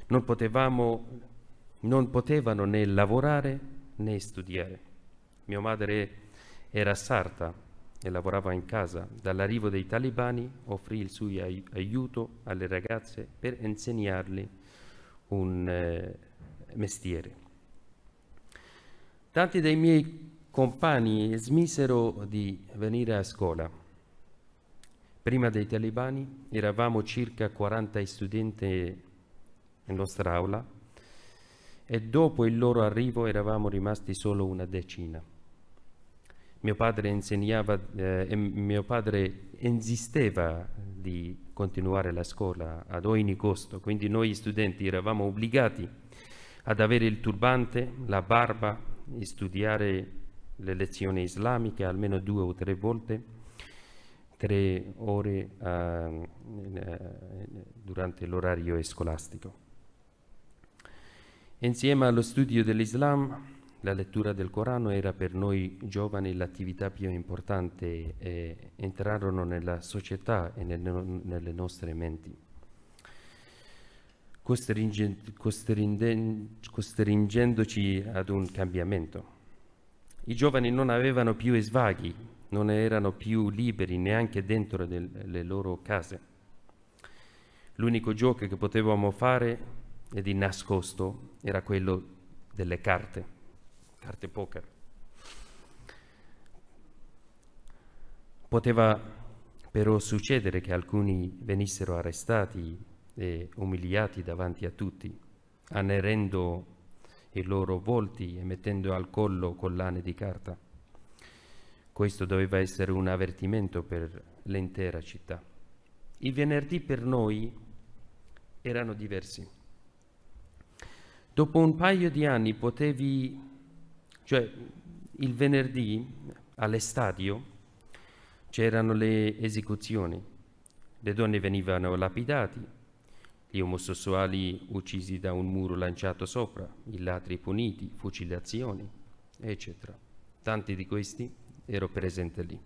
Non, potevamo, non potevano né lavorare né studiare. Mia madre era sarta e lavorava in casa. Dall'arrivo dei talibani offrì il suo aiuto alle ragazze per insegnarle un eh, mestiere. Tanti dei miei compagni smisero di venire a scuola. Prima dei talebani eravamo circa 40 studenti nella nostra aula e dopo il loro arrivo eravamo rimasti solo una decina. Mio padre insegnava, eh, e mio padre insisteva di continuare la scuola ad ogni costo, quindi noi studenti eravamo obbligati ad avere il turbante, la barba, studiare le lezioni islamiche almeno due o tre volte, tre ore ehm, eh, durante l'orario scolastico. Insieme allo studio dell'Islam, la lettura del Corano era per noi giovani l'attività più importante e entrarono nella società e nelle, nelle nostre menti costringendoci ad un cambiamento. I giovani non avevano più svaghi, non erano più liberi neanche dentro le loro case. L'unico gioco che potevamo fare e di nascosto era quello delle carte, carte poker. Poteva però succedere che alcuni venissero arrestati e umiliati davanti a tutti, annerendo i loro volti e mettendo al collo collane di carta. Questo doveva essere un avvertimento per l'intera città. I venerdì per noi erano diversi. Dopo un paio di anni potevi, cioè il venerdì all'estadio c'erano le esecuzioni, le donne venivano lapidate, gli omosessuali uccisi da un muro lanciato sopra, i ladri puniti, fucilazioni, eccetera. Tanti di questi ero presente lì.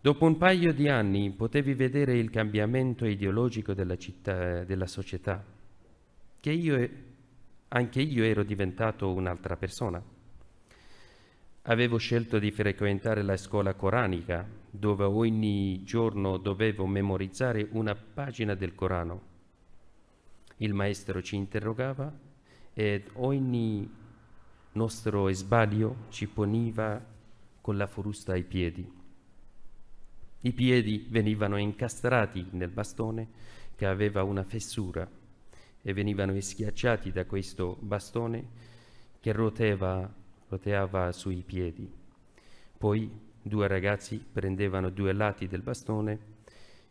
Dopo un paio di anni potevi vedere il cambiamento ideologico della, città, della società, che io, anche io ero diventato un'altra persona. Avevo scelto di frequentare la scuola coranica, dove ogni giorno dovevo memorizzare una pagina del Corano il maestro ci interrogava ed ogni nostro sbaglio ci poniva con la frusta ai piedi. I piedi venivano incastrati nel bastone che aveva una fessura e venivano schiacciati da questo bastone che roteva, roteava sui piedi. Poi due ragazzi prendevano due lati del bastone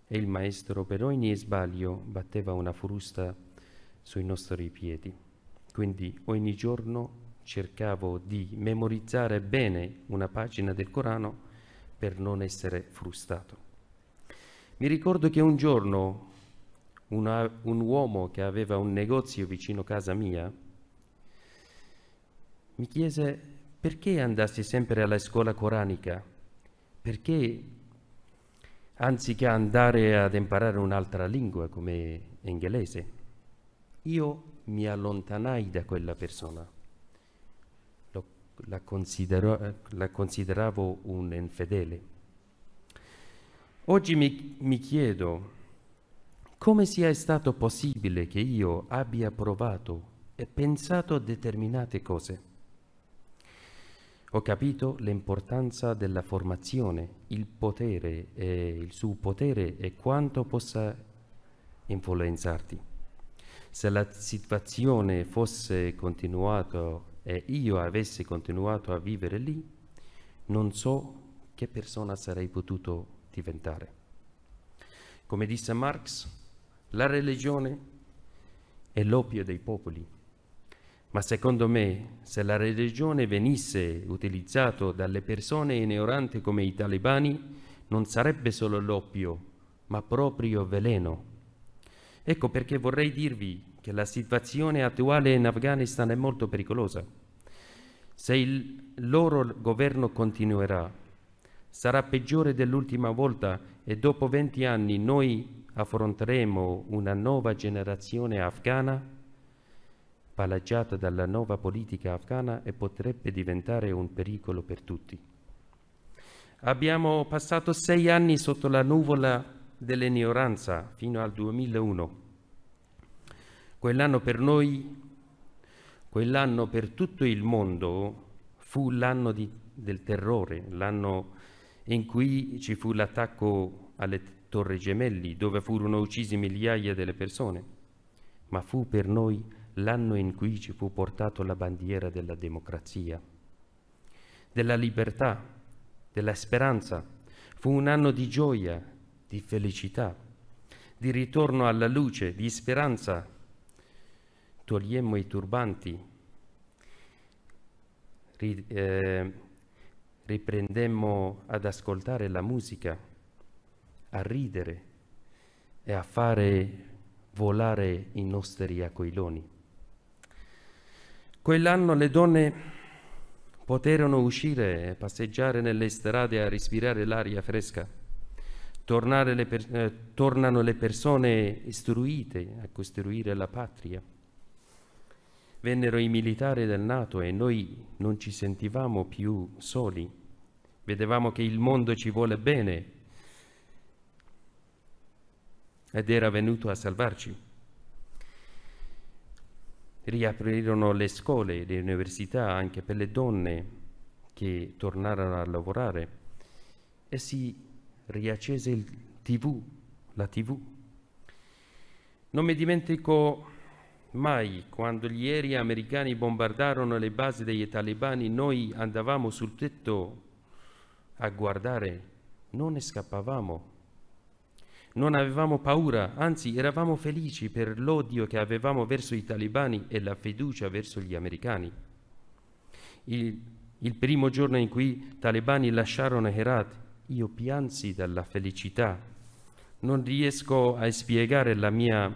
e il maestro per ogni sbaglio batteva una frusta sui nostri piedi. Quindi ogni giorno cercavo di memorizzare bene una pagina del Corano per non essere frustrato. Mi ricordo che un giorno una, un uomo che aveva un negozio vicino casa mia mi chiese perché andassi sempre alla scuola coranica, perché anziché andare ad imparare un'altra lingua come inglese io mi allontanai da quella persona. Lo, la, la, consideravo un infedele. Oggi mi, mi chiedo come sia stato possibile che io abbia provato e pensato determinate cose. Ho capito l'importanza della formazione, il potere e il suo potere e quanto possa influenzarti. Se la situazione fosse continuata e io avessi continuato a vivere lì, non so che persona sarei potuto diventare. Come disse Marx, la religione è l'opio dei popoli. Ma secondo me, se la religione venisse utilizzata dalle persone ignoranti come i talebani, non sarebbe solo l'oppio, ma proprio veleno Ecco perché vorrei dirvi che la situazione attuale in Afghanistan è molto pericolosa. Se il loro governo continuerà, sarà peggiore dell'ultima volta e dopo 20 anni noi affronteremo una nuova generazione afghana palaggiata dalla nuova politica afghana e potrebbe diventare un pericolo per tutti. Abbiamo passato sei anni sotto la nuvola dell'ignoranza fino al 2001. Quell'anno per noi, quell'anno per tutto il mondo fu l'anno di, del terrore, l'anno in cui ci fu l'attacco alle torri gemelli dove furono uccisi migliaia delle persone, ma fu per noi l'anno in cui ci fu portata la bandiera della democrazia, della libertà, della speranza. Fu un anno di gioia, di felicità, di ritorno alla luce, di speranza. Togliemmo i turbanti, ri, eh, riprendemmo ad ascoltare la musica, a ridere e a fare volare i nostri aquiloni. Quell'anno le donne poterono uscire e passeggiare nelle strade a respirare l'aria fresca le eh, tornano le persone istruite a costruire la patria. Vennero i militari del Nato e noi non ci sentivamo più soli. Vedevamo che il mondo ci vuole bene ed era venuto a salvarci. Riaprirono le scuole e le università anche per le donne che tornarono a lavorare e si riaccese il tv, la tv. Non mi dimentico mai quando gli aerei americani bombardarono le basi dei talebani, noi andavamo sul tetto a guardare, non ne scappavamo. Non avevamo paura, anzi eravamo felici per l'odio che avevamo verso i talebani e la fiducia verso gli americani. Il, il primo giorno in cui i talebani lasciarono Herat, io piansi dalla felicità. Non riesco a spiegare la mia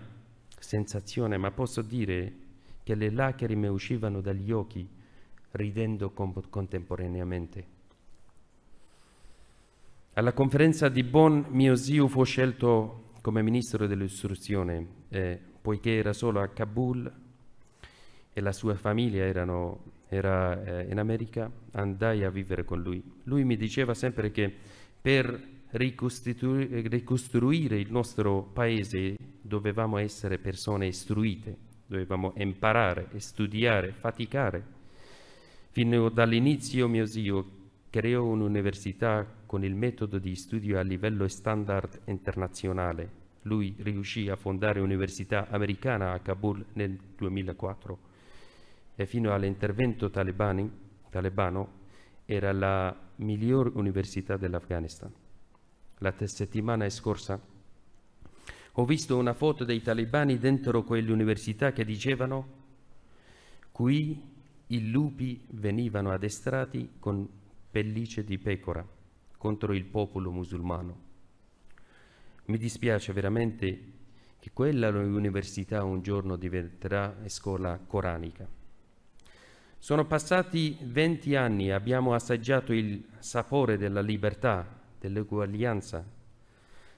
sensazione, ma posso dire che le lacrime uscivano dagli occhi, ridendo contemporaneamente. Alla conferenza di Bonn mio zio fu scelto come ministro dell'istruzione, eh, poiché era solo a Kabul e la sua famiglia erano era eh, in America, andai a vivere con lui. Lui mi diceva sempre che per ricostitui- ricostruire il nostro paese dovevamo essere persone istruite, dovevamo imparare, studiare, faticare. Fino dall'inizio mio zio creò un'università con il metodo di studio a livello standard internazionale. Lui riuscì a fondare un'università americana a Kabul nel 2004 e fino all'intervento talebano era la miglior università dell'Afghanistan. La settimana scorsa ho visto una foto dei talebani dentro quell'università che dicevano qui i lupi venivano addestrati con pellicce di pecora contro il popolo musulmano. Mi dispiace veramente che quella università un giorno diventerà scuola coranica. Sono passati 20 anni e abbiamo assaggiato il sapore della libertà, dell'uguaglianza,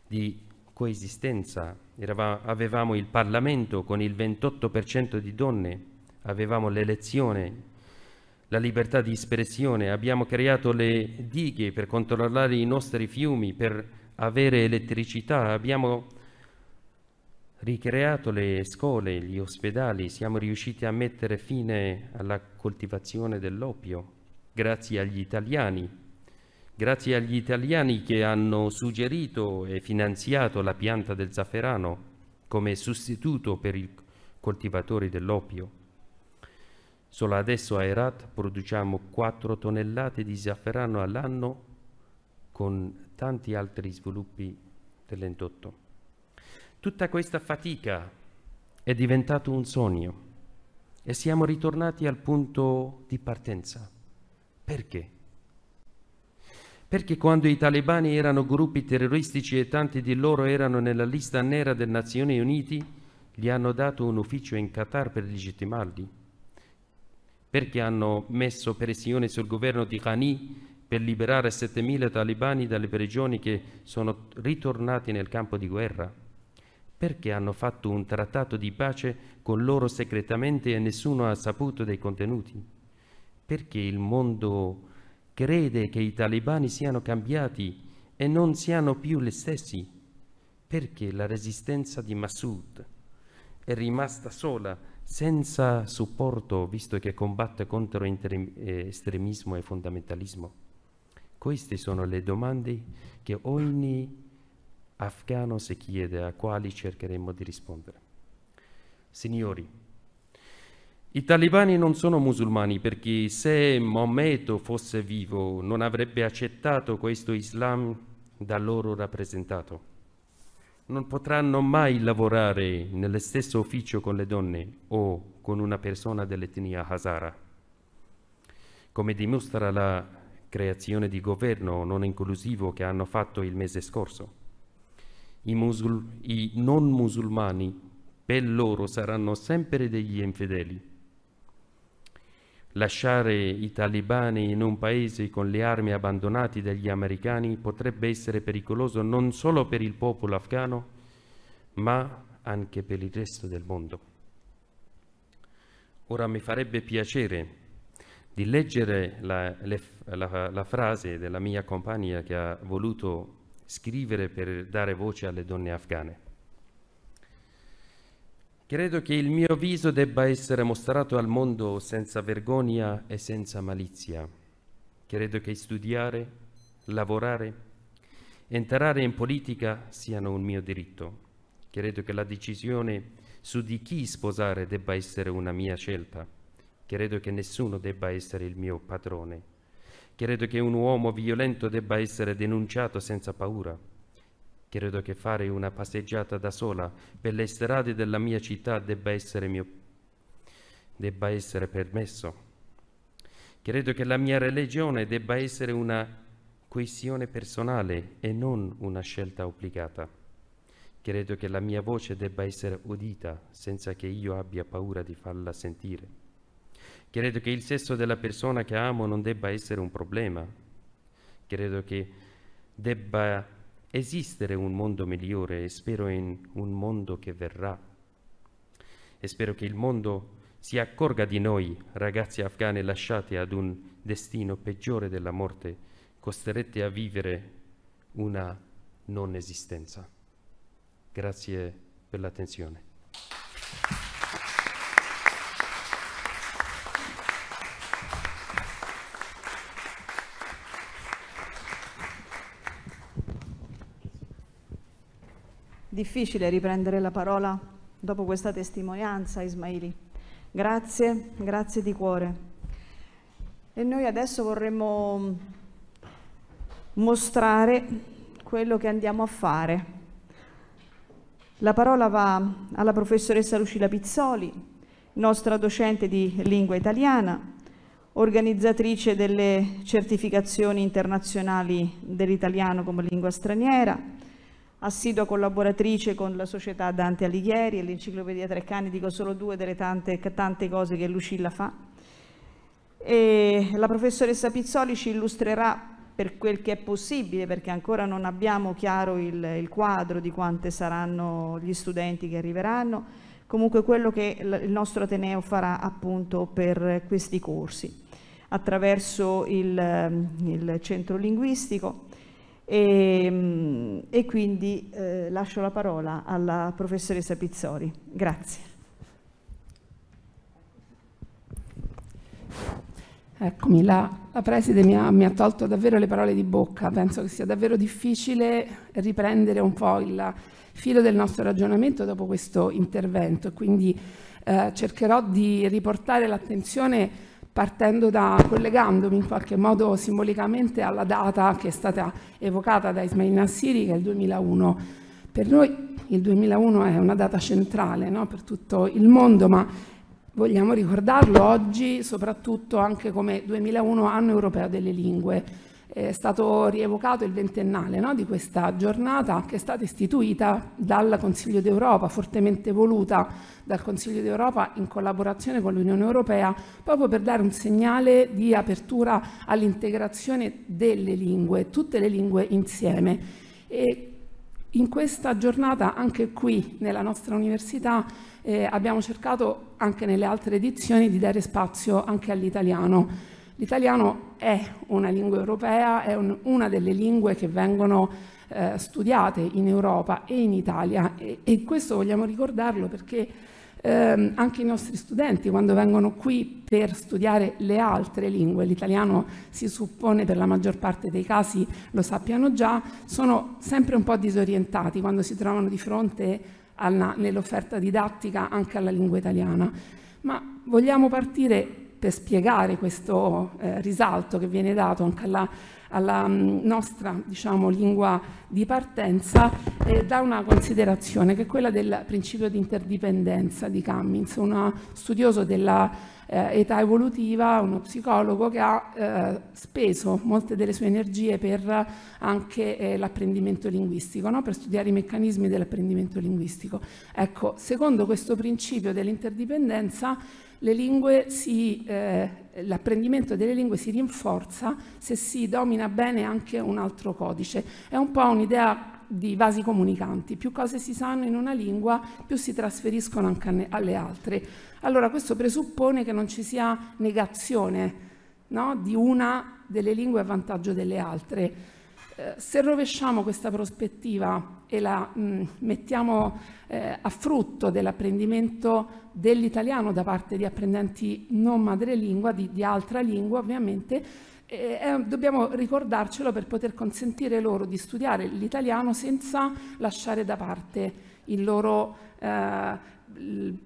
di coesistenza. Erava, avevamo il Parlamento con il 28% di donne, avevamo l'elezione, la libertà di espressione, abbiamo creato le dighe per controllare i nostri fiumi, per avere elettricità, abbiamo ricreato le scuole, gli ospedali, siamo riusciti a mettere fine alla coltivazione dell'oppio, grazie agli italiani, grazie agli italiani che hanno suggerito e finanziato la pianta del zafferano come sostituto per i coltivatori dell'oppio. Solo adesso a Herat produciamo 4 tonnellate di zafferano all'anno con tanti altri sviluppi dell'entotto. Tutta questa fatica è diventata un sogno e siamo ritornati al punto di partenza. Perché? Perché quando i talebani erano gruppi terroristici e tanti di loro erano nella lista nera delle Nazioni Unite, gli hanno dato un ufficio in Qatar per legittimarli, perché hanno messo pressione sul governo di Ghani per liberare 7.000 talebani dalle prigioni che sono ritornati nel campo di guerra perché hanno fatto un trattato di pace con loro segretamente e nessuno ha saputo dei contenuti? Perché il mondo crede che i talebani siano cambiati e non siano più gli stessi? Perché la resistenza di Massoud è rimasta sola, senza supporto, visto che combatte contro eh, estremismo e fondamentalismo? Queste sono le domande che ogni afghano si chiede a quali cercheremo di rispondere. Signori, i talibani non sono musulmani perché se Maometto fosse vivo non avrebbe accettato questo Islam da loro rappresentato. Non potranno mai lavorare nello stesso ufficio con le donne o con una persona dell'etnia Hazara. Come dimostra la creazione di governo non inclusivo che hanno fatto il mese scorso. I, musul- i non musulmani per loro saranno sempre degli infedeli. Lasciare i talibani in un paese con le armi abbandonate dagli americani potrebbe essere pericoloso non solo per il popolo afghano, ma anche per il resto del mondo. Ora mi farebbe piacere di leggere la, le, la, la frase della mia compagna che ha voluto scrivere per dare voce alle donne afghane. Credo che il mio viso debba essere mostrato al mondo senza vergogna e senza malizia. Credo che studiare, lavorare, entrare in politica siano un mio diritto. Credo che la decisione su di chi sposare debba essere una mia scelta. Credo che nessuno debba essere il mio padrone. Credo che un uomo violento debba essere denunciato senza paura. Credo che fare una passeggiata da sola per le strade della mia città debba essere, mio... debba essere permesso. Credo che la mia religione debba essere una questione personale e non una scelta obbligata. Credo che la mia voce debba essere udita senza che io abbia paura di farla sentire. Credo che il sesso della persona che amo non debba essere un problema. Credo che debba esistere un mondo migliore e spero in un mondo che verrà. E spero che il mondo si accorga di noi, ragazzi afghani lasciati ad un destino peggiore della morte, costrette a vivere una non esistenza. Grazie per l'attenzione. difficile riprendere la parola dopo questa testimonianza, Ismaili. Grazie, grazie di cuore. E noi adesso vorremmo mostrare quello che andiamo a fare. La parola va alla professoressa Lucila Pizzoli, nostra docente di lingua italiana, organizzatrice delle certificazioni internazionali dell'italiano come lingua straniera, assidua collaboratrice con la società Dante Alighieri e l'Enciclopedia Treccani, dico solo due delle tante, tante cose che Lucilla fa. E la professoressa Pizzoli ci illustrerà per quel che è possibile, perché ancora non abbiamo chiaro il, il quadro di quante saranno gli studenti che arriveranno, comunque quello che il nostro Ateneo farà appunto per questi corsi attraverso il, il centro linguistico e, ehm, e quindi eh, lascio la parola alla professoressa Pizzori. Grazie. Eccomi, la, la preside mi ha, mi ha, tolto davvero le parole di bocca, penso che sia davvero difficile riprendere un po' il filo del nostro ragionamento dopo questo intervento, quindi eh, cercherò di riportare l'attenzione partendo da, collegandomi in qualche modo simbolicamente alla data che è stata evocata da Ismail Nassiri, che è il 2001. Per noi il 2001 è una data centrale no? per tutto il mondo, ma vogliamo ricordarlo oggi soprattutto anche come 2001 anno europeo delle lingue è stato rievocato il ventennale no, di questa giornata che è stata istituita dal Consiglio d'Europa, fortemente voluta dal Consiglio d'Europa in collaborazione con l'Unione Europea, proprio per dare un segnale di apertura all'integrazione delle lingue, tutte le lingue insieme. E in questa giornata, anche qui nella nostra università, eh, abbiamo cercato anche nelle altre edizioni di dare spazio anche all'italiano L'italiano è una lingua europea, è un, una delle lingue che vengono eh, studiate in Europa e in Italia e, e questo vogliamo ricordarlo perché ehm, anche i nostri studenti quando vengono qui per studiare le altre lingue, l'italiano si suppone per la maggior parte dei casi lo sappiano già, sono sempre un po' disorientati quando si trovano di fronte nell'offerta didattica anche alla lingua italiana. Ma vogliamo partire per spiegare questo eh, risalto che viene dato anche alla, alla mm, nostra diciamo, lingua di partenza eh, da una considerazione che è quella del principio di interdipendenza di Cummings, uno studioso dell'età eh, evolutiva, uno psicologo che ha eh, speso molte delle sue energie per anche eh, l'apprendimento linguistico, no? per studiare i meccanismi dell'apprendimento linguistico. Ecco, secondo questo principio dell'interdipendenza eh, l'apprendimento eh, delle lingue si rinforza se si domina bene anche un altro codice. È un po' un'idea di vasi comunicanti, più cose si sanno in una lingua, più si trasferiscono anche alle altre. Allora questo presuppone che non ci sia negazione no, di una delle lingue a vantaggio delle altre. Eh, se rovesciamo questa prospettiva e la mh, mm, mettiamo eh, a frutto dell'apprendimento dell'italiano da parte di apprendenti non madrelingua, di, di altra lingua ovviamente, eh, eh dobbiamo ricordarcelo per poter consentire loro di studiare l'italiano senza lasciare da parte il loro eh,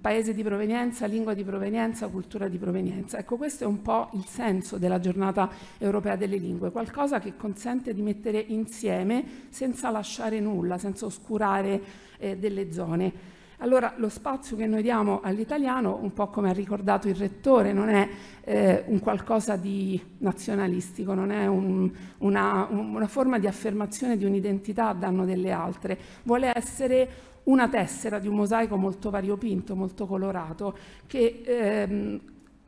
paese di provenienza, lingua di provenienza, cultura di provenienza. Ecco, questo è un po' il senso della giornata europea delle lingue, qualcosa che consente di mettere insieme senza lasciare nulla, senza oscurare eh, delle zone. Allora lo spazio che noi diamo all'italiano, un po' come ha ricordato il rettore, non è eh, un qualcosa di nazionalistico, non è un, una, una forma di affermazione di un'identità a danno delle altre, vuole essere una tessera di un mosaico molto variopinto, molto colorato, che ehm,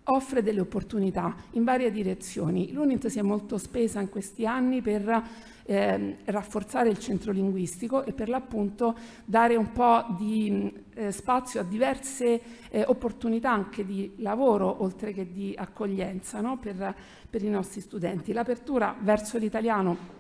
offre delle opportunità in varie direzioni. L'UNIT si è molto spesa in questi anni per eh, rafforzare il centro linguistico e per l'appunto dare un po' di eh, spazio a diverse eh, opportunità anche di lavoro oltre che di accoglienza no? per, per i nostri studenti. L'apertura verso l'italiano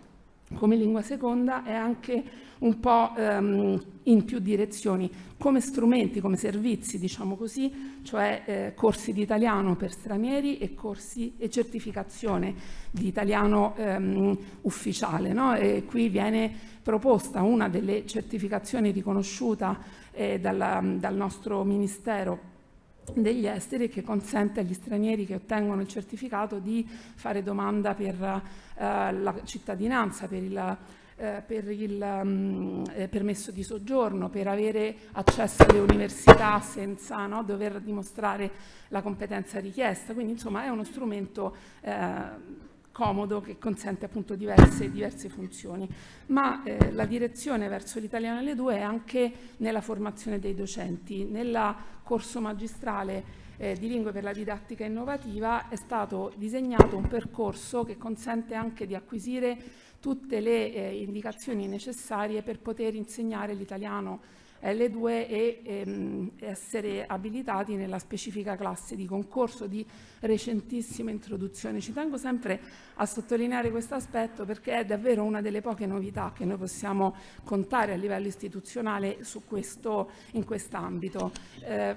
come lingua seconda è anche un po' ehm, in più direzioni, come strumenti, come servizi, diciamo così, cioè eh, corsi di italiano per stranieri e corsi e certificazione di italiano ehm, ufficiale. No? E qui viene proposta una delle certificazioni riconosciuta eh, dalla, dal nostro Ministero degli esteri che consente agli stranieri che ottengono il certificato di fare domanda per eh, la cittadinanza, per il eh, per il um, eh, permesso di soggiorno, per avere accesso alle università senza no, dover dimostrare la competenza richiesta. Quindi insomma è uno strumento eh, comodo che consente appunto diverse, diverse funzioni. Ma eh, la direzione verso l'italiano alle due è anche nella formazione dei docenti. Nel corso magistrale eh, di lingue per la didattica innovativa è stato disegnato un percorso che consente anche di acquisire tutte le eh, indicazioni necessarie per poter insegnare l'italiano L2 e ehm, essere abilitati nella specifica classe di concorso di recentissima introduzione. Ci tengo sempre a sottolineare questo aspetto perché è davvero una delle poche novità che noi possiamo contare a livello istituzionale su questo, in quest'ambito. Eh,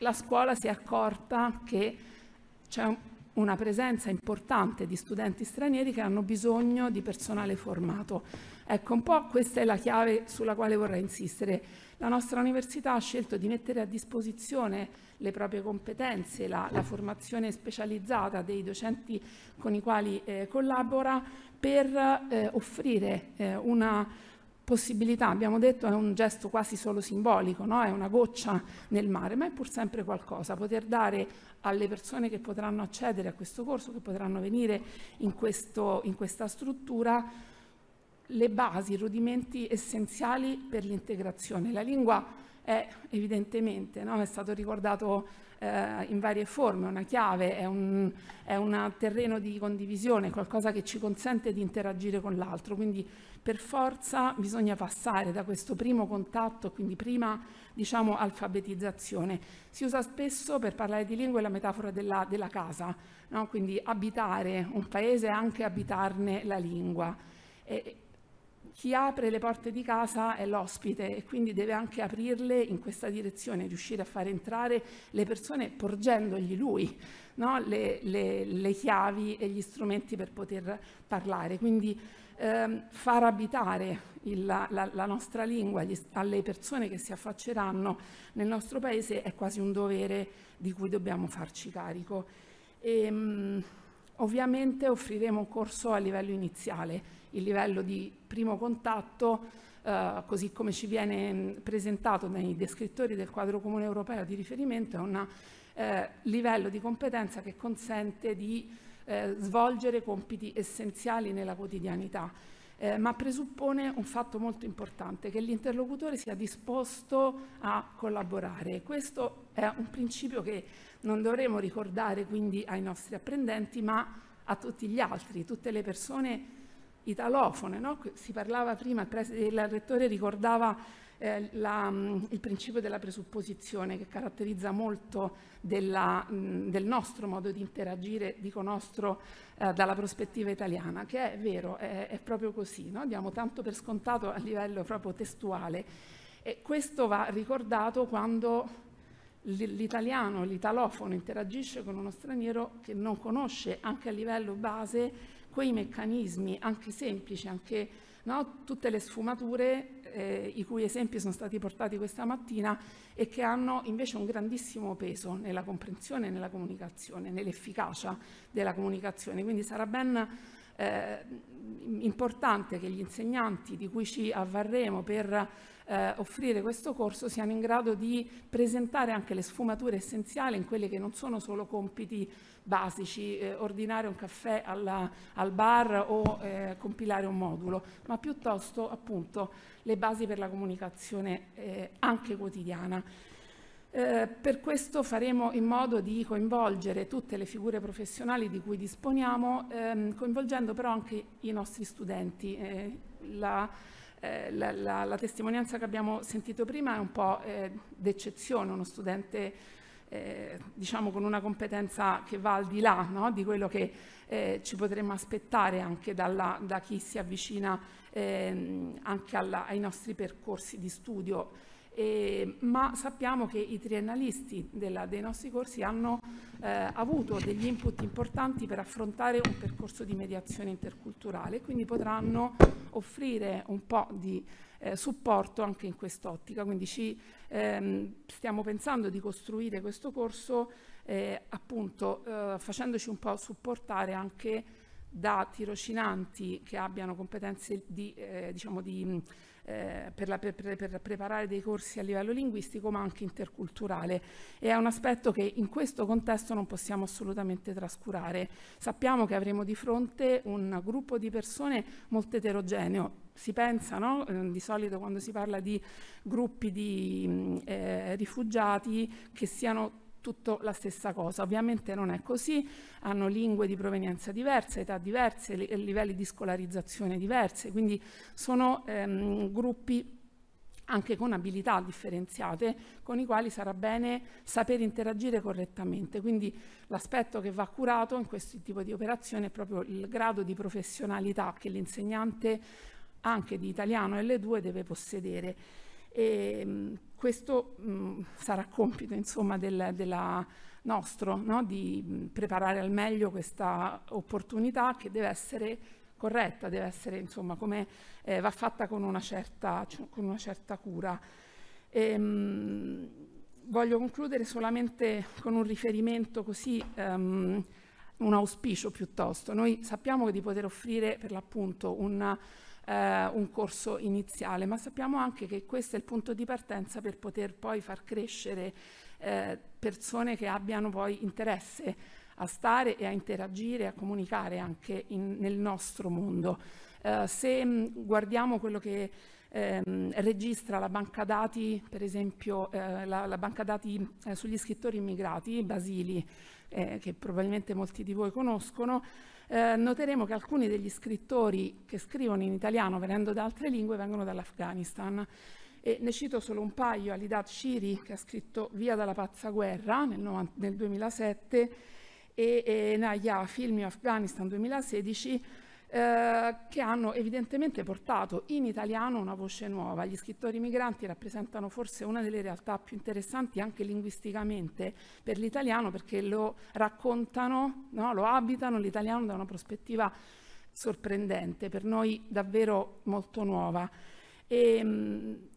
la scuola si è accorta che c'è una presenza importante di studenti stranieri che hanno bisogno di personale formato. Ecco, un po' questa è la chiave sulla quale vorrei insistere. La nostra università ha scelto di mettere a disposizione le proprie competenze, la, la formazione specializzata dei docenti con i quali eh, collabora per eh, offrire eh, una possibilità, abbiamo detto è un gesto quasi solo simbolico, no? è una goccia nel mare, ma è pur sempre qualcosa, poter dare alle persone che potranno accedere a questo corso, che potranno venire in, questo, in questa struttura, le basi, i rudimenti essenziali per l'integrazione. La lingua è eh, evidentemente, no? è stato ricordato eh, in varie forme, una chiave, è un, è un terreno di condivisione, qualcosa che ci consente di interagire con l'altro, quindi per forza bisogna passare da questo primo contatto, quindi prima diciamo alfabetizzazione. Si usa spesso per parlare di lingue la metafora della, della casa, no? quindi abitare un paese e anche abitarne la lingua. E, chi apre le porte di casa è l'ospite e quindi deve anche aprirle in questa direzione, riuscire a far entrare le persone porgendogli lui no? le, le, le, chiavi e gli strumenti per poter parlare. Quindi ehm, far abitare il, la, la, nostra lingua gli, alle persone che si affacceranno nel nostro paese è quasi un dovere di cui dobbiamo farci carico. E, ehm, ovviamente offriremo un corso a livello iniziale il livello di primo contatto, eh, così come ci viene mm, presentato dai descrittori del quadro comune europeo di riferimento, è un eh, livello di competenza che consente di eh, svolgere compiti essenziali nella quotidianità. Eh, ma presuppone un fatto molto importante, che l'interlocutore sia disposto a collaborare. Questo è un principio che non dovremo ricordare quindi ai nostri apprendenti, ma a tutti gli altri, tutte le persone italofone. No? Si parlava prima, il, il rettore ricordava eh, la, il principio della presupposizione che caratterizza molto della, mh, del nostro modo di interagire, dico nostro, eh, dalla prospettiva italiana, che è vero, è, è proprio così, no? diamo tanto per scontato a livello proprio testuale e questo va ricordato quando l'italiano, l'italofono interagisce con uno straniero che non conosce anche a livello base quei meccanismi, anche semplici, anche no, tutte le sfumature eh, i cui esempi sono stati portati questa mattina e che hanno invece un grandissimo peso nella comprensione e nella comunicazione, nell'efficacia della comunicazione. Quindi sarà ben eh, importante che gli insegnanti di cui ci avvarremo per eh, offrire questo corso siano in grado di presentare anche le sfumature essenziali in quelli che non sono solo compiti basici, eh, ordinare un caffè alla, al bar o eh, compilare un modulo, ma piuttosto appunto le basi per la comunicazione eh, anche quotidiana. Eh, per questo faremo in modo di coinvolgere tutte le figure professionali di cui disponiamo, ehm, coinvolgendo però anche i nostri studenti. Eh, la, eh, la, la, la, testimonianza che abbiamo sentito prima è un po' eh, d'eccezione, uno studente eh, diciamo con una competenza che va al di là no? di quello che eh, ci potremmo aspettare anche dalla, da chi si avvicina eh, anche alla, ai nostri percorsi di studio. E, ma sappiamo che i triennalisti della, dei nostri corsi hanno eh, avuto degli input importanti per affrontare un percorso di mediazione interculturale, quindi potranno offrire un po' di eh, supporto anche in quest'ottica, quindi ci ehm, stiamo pensando di costruire questo corso eh, appunto eh, facendoci un po' supportare anche da tirocinanti che abbiano competenze di, eh, diciamo di eh, per, la, per, per, preparare dei corsi a livello linguistico ma anche interculturale e è un aspetto che in questo contesto non possiamo assolutamente trascurare. Sappiamo che avremo di fronte un gruppo di persone molto eterogeneo. Si pensa, no? Eh, di solito quando si parla di gruppi di mm, eh, rifugiati, che siano tutto la stessa cosa. Ovviamente non è così, hanno lingue di provenienza diverse, età diverse, livelli di scolarizzazione diverse, quindi sono ehm, gruppi anche con abilità differenziate con i quali sarà bene saper interagire correttamente. Quindi l'aspetto che va curato in questo tipo di operazione è proprio il grado di professionalità che l'insegnante anche di italiano L2 deve possedere. E, ehm, questo mh, mm, sarà compito insomma, del, della nostro no? di mm, preparare al meglio questa opportunità che deve essere corretta, deve essere insomma come eh, va fatta con una certa, cioè, con una certa cura. E, ehm, mh, voglio concludere solamente con un riferimento così, um, un auspicio piuttosto. Noi sappiamo che di poter offrire per l'appunto un eh, un corso iniziale, ma sappiamo anche che questo è il punto di partenza per poter poi far crescere eh, persone che abbiano poi interesse a stare e a interagire, a comunicare anche in, nel nostro mondo. Eh, se mh, mm, guardiamo quello che ehm, registra la banca dati, per esempio eh, la, la, banca dati eh, sugli scrittori immigrati, Basili, eh, che probabilmente molti di voi conoscono, eh, noteremo che alcuni degli scrittori che scrivono in italiano venendo da altre lingue vengono dall'Afghanistan. E ne cito solo un paio, Alidat Shiri che ha scritto Via dalla pazza guerra nel, nel 2007 e, e Naya, Film in Afghanistan 2016 eh, che hanno evidentemente portato in italiano una voce nuova. Gli scrittori migranti rappresentano forse una delle realtà più interessanti anche linguisticamente per l'italiano perché lo raccontano, no? lo abitano l'italiano da una prospettiva sorprendente, per noi davvero molto nuova. E, ehm, mh,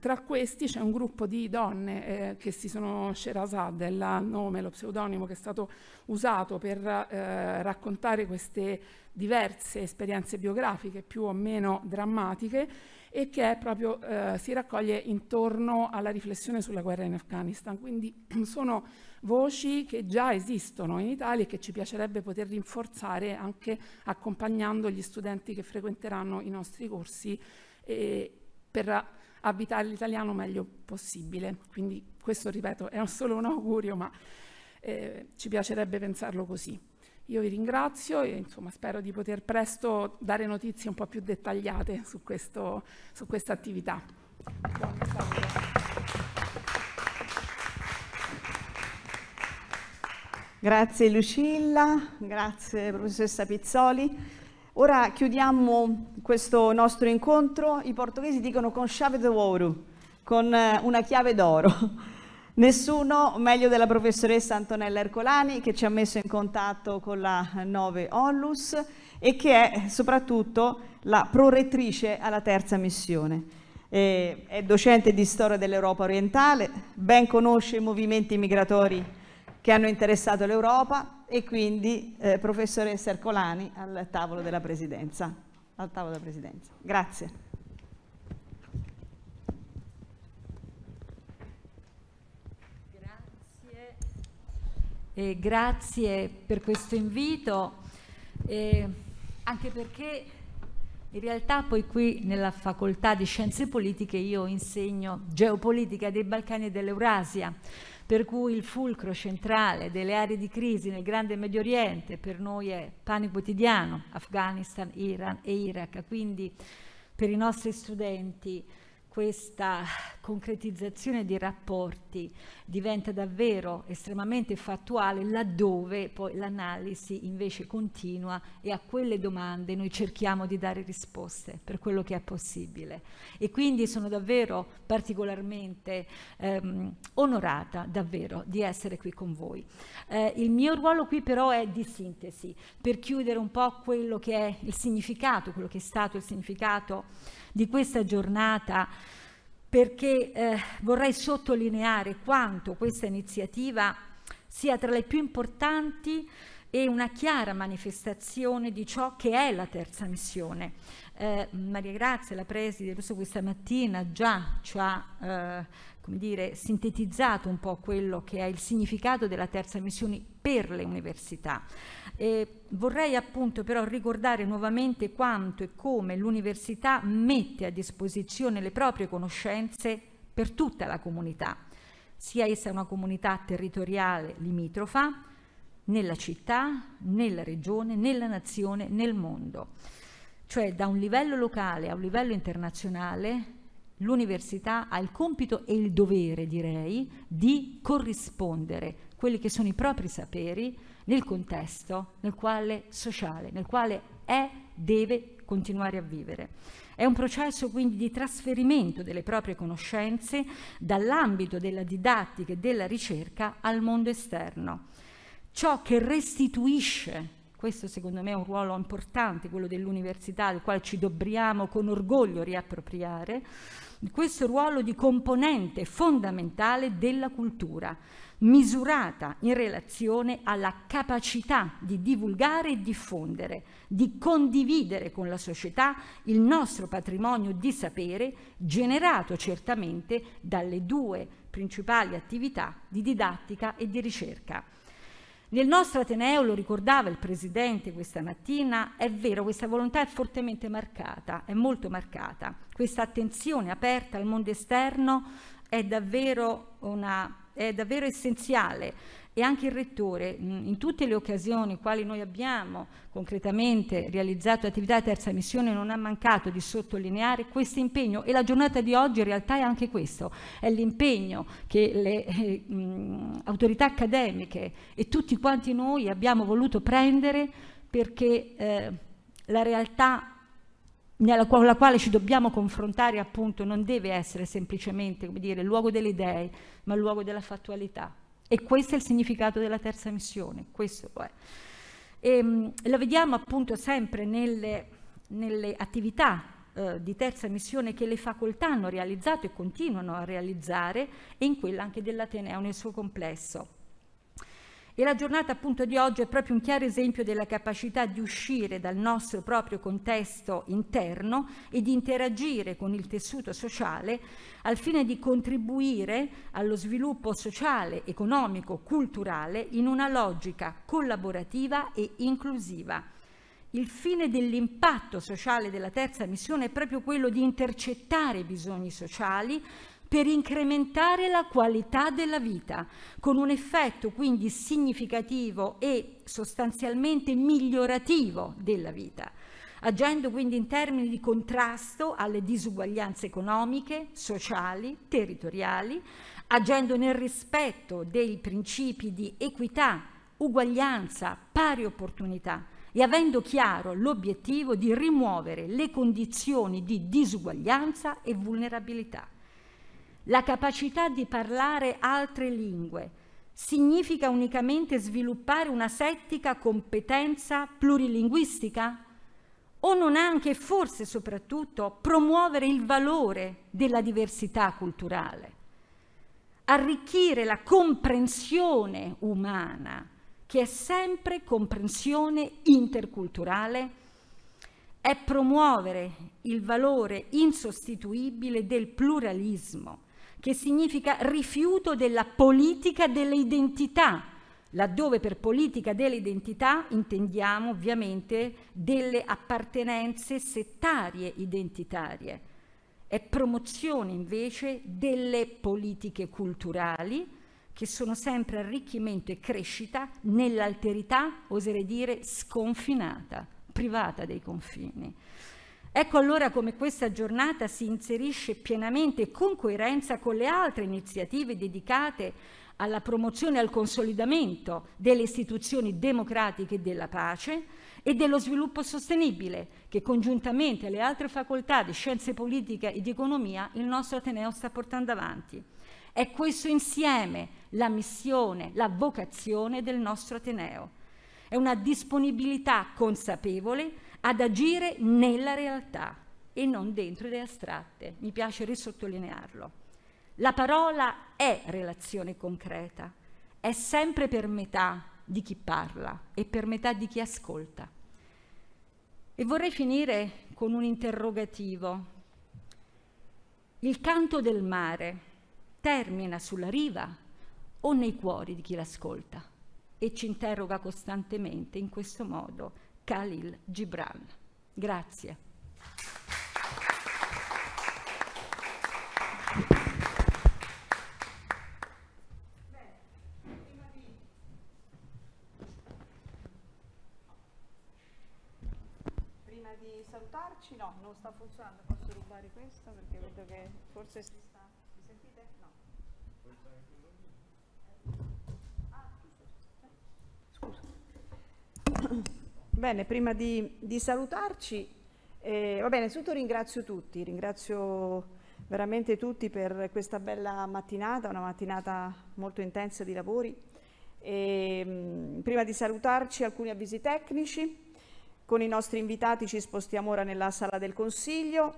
tra questi c'è un gruppo di donne eh, che si sono Sherazad, è il nome, lo pseudonimo che è stato usato per eh, raccontare queste diverse esperienze biografiche più o meno drammatiche e che è proprio, eh, si raccoglie intorno alla riflessione sulla guerra in Afghanistan. Quindi sono voci che già esistono in Italia e che ci piacerebbe poter rinforzare anche accompagnando gli studenti che frequenteranno i nostri corsi e eh, per abitare l'italiano meglio possibile. Quindi questo, ripeto, è solo un augurio, ma eh, ci piacerebbe pensarlo così. Io vi ringrazio e insomma, spero di poter presto dare notizie un po' più dettagliate su, questo, su questa attività. Grazie Lucilla, grazie professoressa Pizzoli. Ora chiudiamo questo nostro incontro, i portoghesi dicono con chave d'oro, con eh, una chiave d'oro. Nessuno meglio della professoressa Antonella Ercolani che ci ha messo in contatto con la 9 Onlus e che è soprattutto la prorettrice alla terza missione. Eh, è docente di storia dell'Europa orientale, ben conosce i movimenti migratori che hanno interessato l'Europa e quindi eh, professoressa Ercolani al tavolo della presidenza. Tavolo della presidenza. Grazie. Eh, grazie per questo invito, eh, anche perché in realtà poi qui nella facoltà di scienze politiche io insegno geopolitica dei Balcani e dell'Eurasia per cui il fulcro centrale delle aree di crisi nel grande Medio Oriente per noi è pane quotidiano, Afghanistan, Iran e Iraq. Quindi per i nostri studenti questa concretizzazione di rapporti diventa davvero estremamente fattuale laddove poi l'analisi invece continua e a quelle domande noi cerchiamo di dare risposte per quello che è possibile. E quindi sono davvero particolarmente ehm, onorata davvero di essere qui con voi. Eh, il mio ruolo qui però è di sintesi, per chiudere un po' quello che è il significato, quello che è stato il significato di questa giornata perché eh, vorrei sottolineare quanto questa iniziativa sia tra le più importanti e una chiara manifestazione di ciò che è la terza missione. Eh, Maria Grazia, la preside russo questa mattina, già ci ha eh, come dire, sintetizzato un po' quello che è il significato della terza missione per le università. E vorrei appunto però ricordare nuovamente quanto e come l'università mette a disposizione le proprie conoscenze per tutta la comunità, sia essa una comunità territoriale limitrofa, nella città, nella regione, nella nazione, nel mondo. Cioè da un livello locale a un livello internazionale l'università ha il compito e il dovere, direi, di corrispondere quelli che sono i propri saperi nel contesto nel quale sociale, nel quale è, deve continuare a vivere. È un processo quindi di trasferimento delle proprie conoscenze dall'ambito della didattica e della ricerca al mondo esterno. Ciò che restituisce questo secondo me è un ruolo importante, quello dell'università, del quale ci dobbiamo con orgoglio riappropriare, questo ruolo di componente fondamentale della cultura, misurata in relazione alla capacità di divulgare e diffondere, di condividere con la società il nostro patrimonio di sapere generato certamente dalle due principali attività di didattica e di ricerca. Nel nostro Ateneo, lo ricordava il Presidente questa mattina, è vero, questa volontà è fortemente marcata, è molto marcata. Questa attenzione aperta al mondo esterno è davvero una è davvero essenziale e anche il rettore in tutte le occasioni in quali noi abbiamo concretamente realizzato attività di terza missione non ha mancato di sottolineare questo impegno e la giornata di oggi in realtà è anche questo, è l'impegno che le eh, mh, autorità accademiche e tutti quanti noi abbiamo voluto prendere perché eh, la realtà nella, con la quale ci dobbiamo confrontare appunto non deve essere semplicemente come dire, il luogo delle idee, ma il luogo della fattualità. E questo è il significato della terza missione, questo lo è. E, ehm, la vediamo appunto sempre nelle, nelle attività eh, di terza missione che le facoltà hanno realizzato e continuano a realizzare e in quella anche dell'Ateneo nel suo complesso. E la giornata appunto di oggi è proprio un chiaro esempio della capacità di uscire dal nostro proprio contesto interno e di interagire con il tessuto sociale al fine di contribuire allo sviluppo sociale, economico, culturale in una logica collaborativa e inclusiva. Il fine dell'impatto sociale della terza missione è proprio quello di intercettare i bisogni sociali, per incrementare la qualità della vita, con un effetto quindi significativo e sostanzialmente migliorativo della vita agendo quindi in termini di contrasto alle disuguaglianze economiche, sociali, territoriali, agendo nel rispetto dei principi di equità, uguaglianza, pari opportunità e avendo chiaro l'obiettivo di rimuovere le condizioni di disuguaglianza e vulnerabilità. La capacità di parlare altre lingue significa unicamente sviluppare una settica competenza plurilinguistica? O non anche e forse soprattutto promuovere il valore della diversità culturale? Arricchire la comprensione umana, che è sempre comprensione interculturale? è promuovere il valore insostituibile del pluralismo, che significa rifiuto della politica delle identità, laddove per politica delle identità intendiamo ovviamente delle appartenenze settarie identitarie. È promozione invece delle politiche culturali che sono sempre arricchimento e crescita nell'alterità, oserei dire, sconfinata, privata dei confini. Ecco allora come questa giornata si inserisce pienamente e con coerenza con le altre iniziative dedicate alla promozione e al consolidamento delle istituzioni democratiche della pace e dello sviluppo sostenibile che congiuntamente alle altre facoltà di scienze politiche e di economia il nostro Ateneo sta portando avanti. È questo insieme la missione, la vocazione del nostro Ateneo. È una disponibilità consapevole ad agire nella realtà e non dentro le astratte. Mi piace risottolinearlo. La parola è relazione concreta, è sempre per metà di chi parla e per metà di chi ascolta. E vorrei finire con un interrogativo. Il canto del mare termina sulla riva o nei cuori di chi l'ascolta e ci interroga costantemente in questo modo Khalil Gibran. Grazie. di salutarci? No, non sta funzionando, posso rubare questo perché vedo che forse si sta... Bene, prima di, di salutarci, eh, va bene, innanzitutto ringrazio tutti, ringrazio veramente tutti per questa bella mattinata, una mattinata molto intensa di lavori. E, ehm, prima di salutarci alcuni avvisi tecnici, con i nostri invitati ci spostiamo ora nella sala del Consiglio,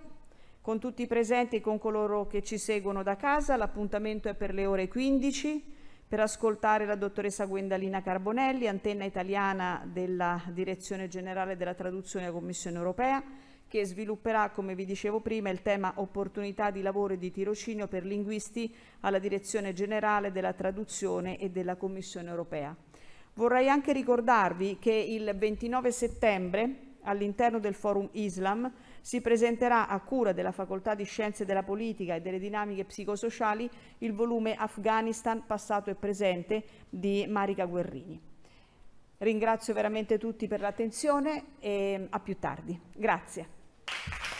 con tutti i presenti e con coloro che ci seguono da casa, l'appuntamento è per le ore 15 per ascoltare la dottoressa Guendalina Carbonelli, antenna italiana della Direzione Generale della Traduzione della Commissione Europea, che svilupperà, come vi dicevo prima, il tema opportunità di lavoro e di tirocinio per linguisti alla Direzione Generale della Traduzione e della Commissione Europea. Vorrei anche ricordarvi che il 29 settembre, all'interno del Forum Islam, si presenterà a cura della Facoltà di Scienze della Politica e delle Dinamiche Psicosociali il volume Afghanistan, passato e presente di Marica Guerrini. Ringrazio veramente tutti per l'attenzione e a più tardi. Grazie.